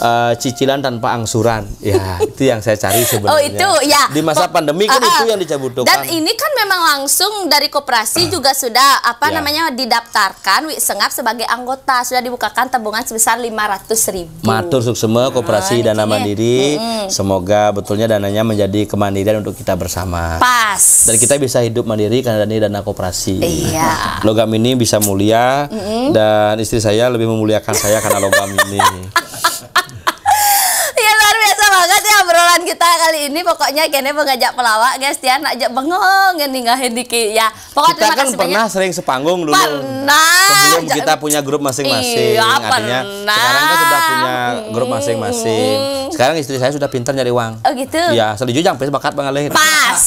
uh, cicilan tanpa angsuran. Ya, <laughs> itu yang saya cari oh, sebenarnya. Oh, itu ya. Di masa pandemi kan uh, itu yang dicabut Dan ini kan memang langsung dari koperasi uh, juga sudah apa ya. namanya didaftarkan Wisengap sebagai anggota, sudah dibukakan tabungan sebesar lima ratus ribu Matur suksema koperasi nah, dana ya. mandiri. Hmm. Semoga betulnya dananya menjadi kemandirian untuk kita bersama. Pas. Dan kita bisa hidup mandiri karena ini dana koperasi. Iya. Logam ini bisa mulia -hmm. dan istri saya lebih memuliakan saya karena logam ini. <laughs> kali ini pokoknya kene mengajak pelawak guys ya ngajak bengong nggak dikit ya. Pokoknya kita kan pernah sering sepanggung dulu. Pernah. Sebelum kita punya grup masing-masing. Iya, Artinya pernah. sekarang kan sudah punya grup masing-masing. Mm. Sekarang istri saya sudah pintar nyari uang. Oh gitu. Ya selalu jujur, pasti bakat banget Pas.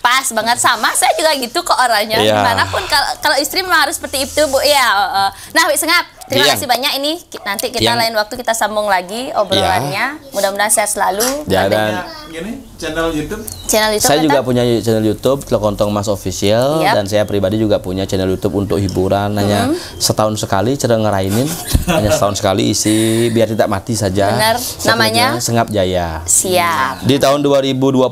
Pas banget sama saya juga gitu kok orangnya. Dimanapun iya. kalau kalau istri memang harus seperti itu Bu ya. Nah, wis ngap Terima kasih banyak ini nanti kita lain waktu kita sambung lagi obrolannya. Ya. Mudah-mudahan sehat selalu. Ya, dan gini channel YouTube. Channel YouTube. Saya kata? juga punya channel YouTube Kelontong Mas Official yep. dan saya pribadi juga punya channel YouTube untuk hiburan hanya mm -hmm. setahun sekali cara ngerainin <laughs> hanya setahun sekali isi biar tidak mati saja. Benar. Namanya Sengap Jaya. Siap. Di tahun 2021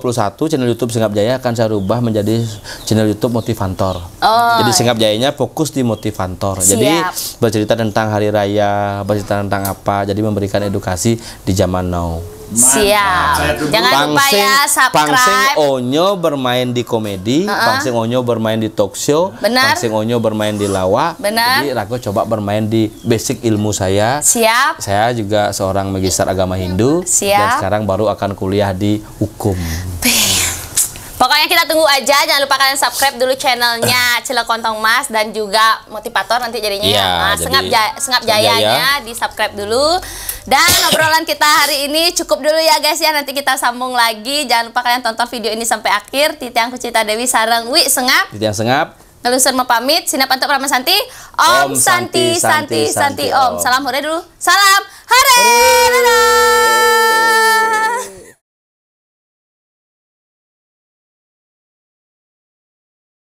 channel YouTube Sengap Jaya akan saya rubah menjadi channel YouTube motivator. Oh. Jadi Sengap Jayanya fokus di motivator. Siap. Jadi bercerita tentang tentang hari raya, bercerita tentang apa. Jadi memberikan edukasi di zaman now. Siap. Nah, Jangan Pangsing, lupa ya subscribe. Pangsing Onyo bermain di komedi, uh -uh. Pangsing Onyo bermain di talk show, Benar. Pangsing Onyo bermain di lawak. Benar. Jadi Rako coba bermain di basic ilmu saya. Siap. Saya juga seorang magister agama Hindu Siap. dan sekarang baru akan kuliah di hukum. Be Pokoknya kita tunggu aja, jangan lupa kalian subscribe dulu channelnya eh. Cile Kontong Mas dan juga motivator nanti jadinya ya, nah, sengap, jaya, sengap jayanya jaya. di subscribe dulu. Dan obrolan kita hari ini cukup dulu ya guys ya, nanti kita sambung lagi. Jangan lupa kalian tonton video ini sampai akhir. Titiang Cita Dewi sarang Wi Sengap. Titiang Sengap. Ngelusur mau pamit, sinap untuk Rama Santi. Om, om Santi, Santi, Santi, Santi, Om. Salam hore dulu. Salam hore.